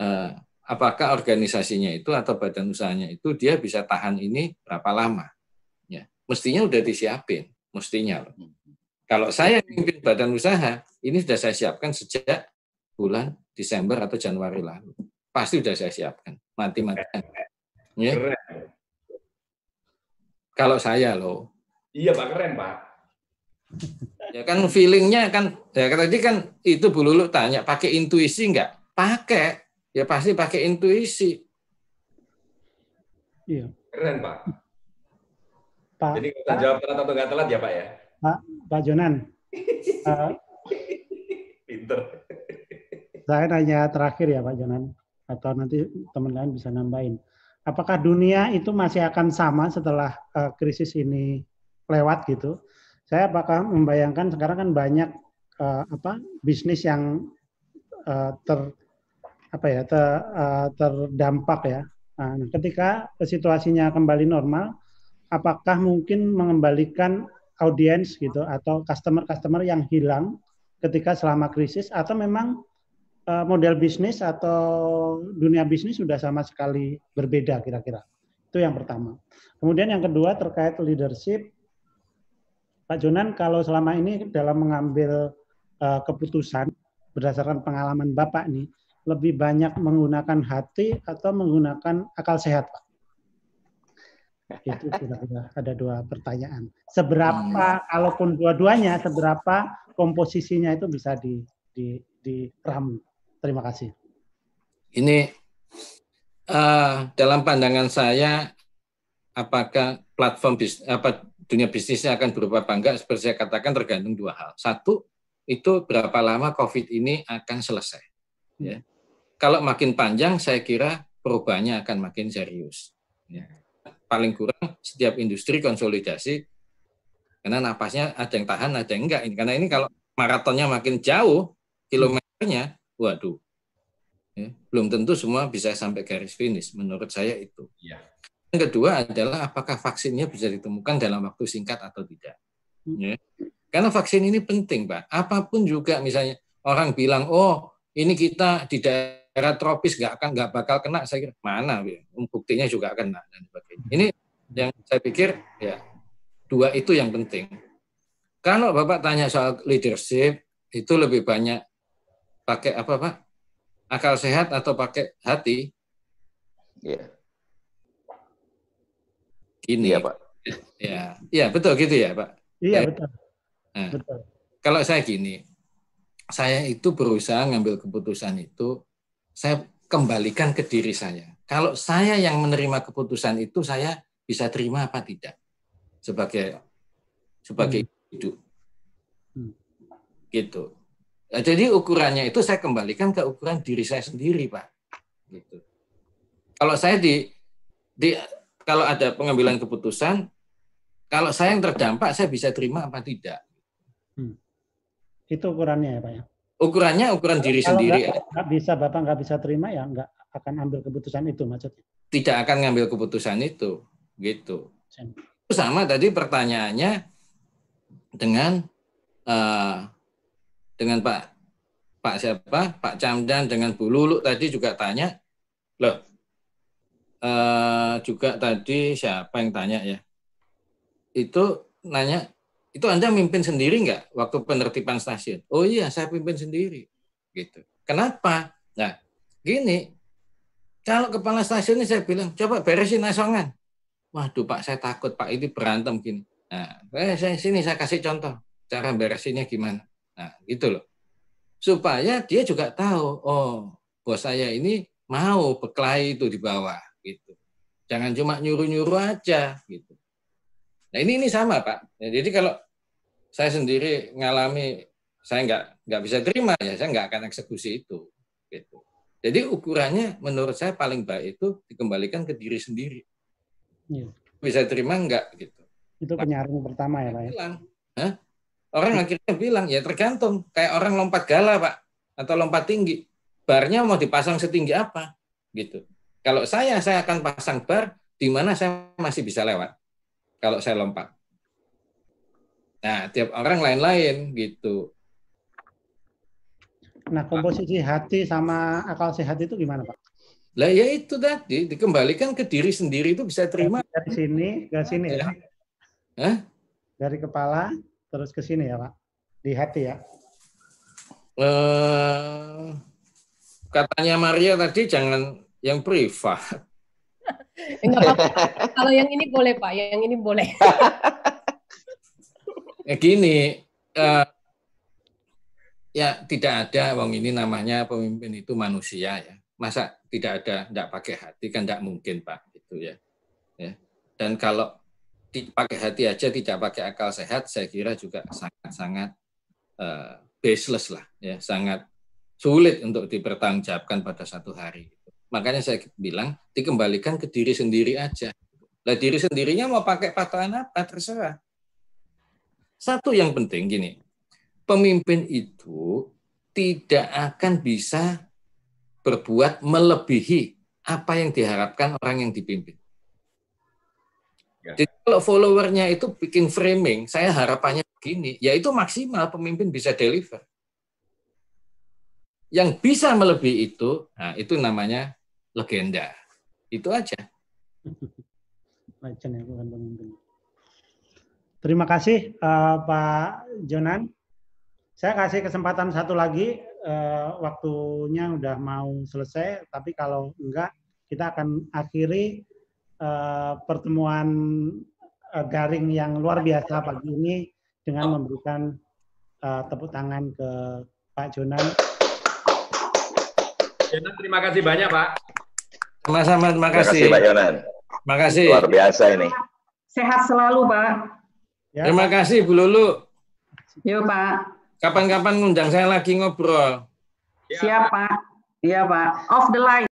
eh, apakah organisasinya itu atau badan usahanya itu dia bisa tahan ini berapa lama. Ya. Mestinya udah disiapin, mestinya loh. Kalau saya mimpin badan usaha, ini sudah saya siapkan sejak bulan Desember atau Januari lalu. Pasti sudah saya siapkan, mati-matian. Ya. Kalau saya loh. Iya Pak, keren Pak. ya kan feelingnya kan, ya kan tadi kan itu Bu Lulu tanya, pakai intuisi nggak? Pakai, ya pasti pakai intuisi. Iya. Keren Pak. Pak Jadi kita jawab telat atau nggak telat ya Pak ya? Pak, Pak Jonan. uh, Pinter. Saya nanya terakhir ya Pak Jonan, atau nanti teman lain bisa nambahin apakah dunia itu masih akan sama setelah uh, krisis ini lewat gitu. Saya apakah membayangkan sekarang kan banyak uh, apa bisnis yang uh, ter apa ya ter, uh, terdampak ya. Nah, ketika situasinya kembali normal, apakah mungkin mengembalikan audiens gitu atau customer-customer yang hilang ketika selama krisis atau memang Eh, model bisnis atau dunia bisnis sudah sama sekali berbeda kira-kira. Itu yang pertama. Kemudian yang kedua terkait leadership. Pak Jonan kalau selama ini dalam mengambil uh, keputusan berdasarkan pengalaman Bapak nih, lebih banyak menggunakan hati atau menggunakan akal sehat, Pak? Itu sudah kira ada dua pertanyaan. Seberapa, iya. kalaupun dua-duanya, seberapa komposisinya itu bisa di, di, Terima kasih. Ini uh, dalam pandangan saya, apakah platform bisnis, apa dunia bisnisnya akan berubah apa enggak? Seperti saya katakan tergantung dua hal. Satu, itu berapa lama COVID ini akan selesai. Ya. Hmm. Kalau makin panjang, saya kira perubahannya akan makin serius. Ya. Paling kurang setiap industri konsolidasi, karena napasnya ada yang tahan, ada yang enggak. Karena ini kalau maratonnya makin jauh, kilometernya, waduh ya, belum tentu semua bisa sampai garis finish menurut saya itu ya. yang kedua adalah apakah vaksinnya bisa ditemukan dalam waktu singkat atau tidak hmm. ya. karena vaksin ini penting pak apapun juga misalnya orang bilang oh ini kita di daerah tropis nggak akan nggak bakal kena saya kira mana um, buktinya juga akan kena dan sebagainya ini yang saya pikir ya dua itu yang penting kalau bapak tanya soal leadership itu lebih banyak pakai apa Pak? Akal sehat atau pakai hati? ya Gini ya Pak. Ya, ya betul gitu ya Pak. Iya eh, betul. Nah, betul. Kalau saya gini, saya itu berusaha ngambil keputusan itu, saya kembalikan ke diri saya. Kalau saya yang menerima keputusan itu, saya bisa terima apa tidak sebagai sebagai hmm. hidup. Hmm. Gitu. Nah, jadi ukurannya itu saya kembalikan ke ukuran diri saya sendiri, Pak. Gitu. Kalau saya di, di kalau ada pengambilan keputusan, kalau saya yang terdampak, saya bisa terima apa tidak. Hmm. Itu ukurannya ya, Pak ya? Ukurannya ukuran kalau, diri kalau sendiri. Nggak, bisa, Bapak nggak bisa terima ya, nggak akan ambil keputusan itu maksudnya? Tidak akan ngambil keputusan itu, gitu. Sama tadi pertanyaannya dengan uh, dengan Pak Pak siapa Pak Camdan dengan Bu Lulu tadi juga tanya loh eh, juga tadi siapa yang tanya ya itu nanya itu Anda mimpin sendiri nggak waktu penertiban stasiun? Oh iya, saya pimpin sendiri. Gitu. Kenapa? Nah, gini, kalau kepala stasiun ini saya bilang, coba beresin nasongan Waduh Pak, saya takut Pak ini berantem gini. Nah, eh, saya sini saya kasih contoh cara beresinnya gimana. Nah, gitu loh. Supaya dia juga tahu, oh, bos saya ini mau berkelahi itu di bawah gitu. Jangan cuma nyuruh-nyuruh aja gitu. Nah, ini ini sama, Pak. Ya, jadi kalau saya sendiri ngalami saya nggak nggak bisa terima ya, saya nggak akan eksekusi itu gitu. Jadi ukurannya menurut saya paling baik itu dikembalikan ke diri sendiri. Iya. Bisa terima nggak gitu. Itu nah, penyaring pertama ya Pak ya? Hilang. Hah? Orang hmm. akhirnya bilang, ya tergantung. Kayak orang lompat gala, Pak. Atau lompat tinggi. Barnya mau dipasang setinggi apa? gitu. Kalau saya, saya akan pasang bar di mana saya masih bisa lewat. Kalau saya lompat. Nah, tiap orang lain-lain gitu. Nah, komposisi hati sama akal sehat itu gimana, Pak? Lah ya itu tadi dikembalikan ke diri sendiri itu bisa terima dari sini ke sini ya. ya. Hah? Dari kepala terus ke sini ya Pak, di hati ya. Eh, katanya Maria tadi jangan yang privat. Enggak eh, Kalau yang ini boleh Pak, yang ini boleh. ya gini, eh, ya tidak ada wong ini namanya pemimpin itu manusia ya. Masa tidak ada, tidak pakai hati kan tidak mungkin Pak, itu ya. ya. Dan kalau pakai hati aja tidak pakai akal sehat saya kira juga sangat-sangat uh, baseless lah ya sangat sulit untuk dipertanggungjawabkan pada satu hari makanya saya bilang dikembalikan ke diri sendiri aja lah diri sendirinya mau pakai patokan apa terserah satu yang penting gini pemimpin itu tidak akan bisa berbuat melebihi apa yang diharapkan orang yang dipimpin Ya. Jadi kalau followernya itu bikin framing, saya harapannya begini, yaitu maksimal pemimpin bisa deliver. Yang bisa melebihi itu, nah itu namanya legenda. Itu aja. Terima kasih uh, Pak Jonan. Saya kasih kesempatan satu lagi, uh, waktunya udah mau selesai, tapi kalau enggak, kita akan akhiri Eh, pertemuan eh, garing yang luar biasa pagi ini dengan memberikan eh, tepuk tangan ke Pak Jonan. Jonan terima kasih banyak Pak. Sama-sama terima kasih. Terima kasih Pak Jonan. Terima kasih. Luar biasa ini. Sehat selalu Pak. Ya, terima Pak. kasih Bu Lulu. Yuk Pak. Kapan-kapan ngundang saya lagi ngobrol. Siap Pak. Iya Pak. Off the line.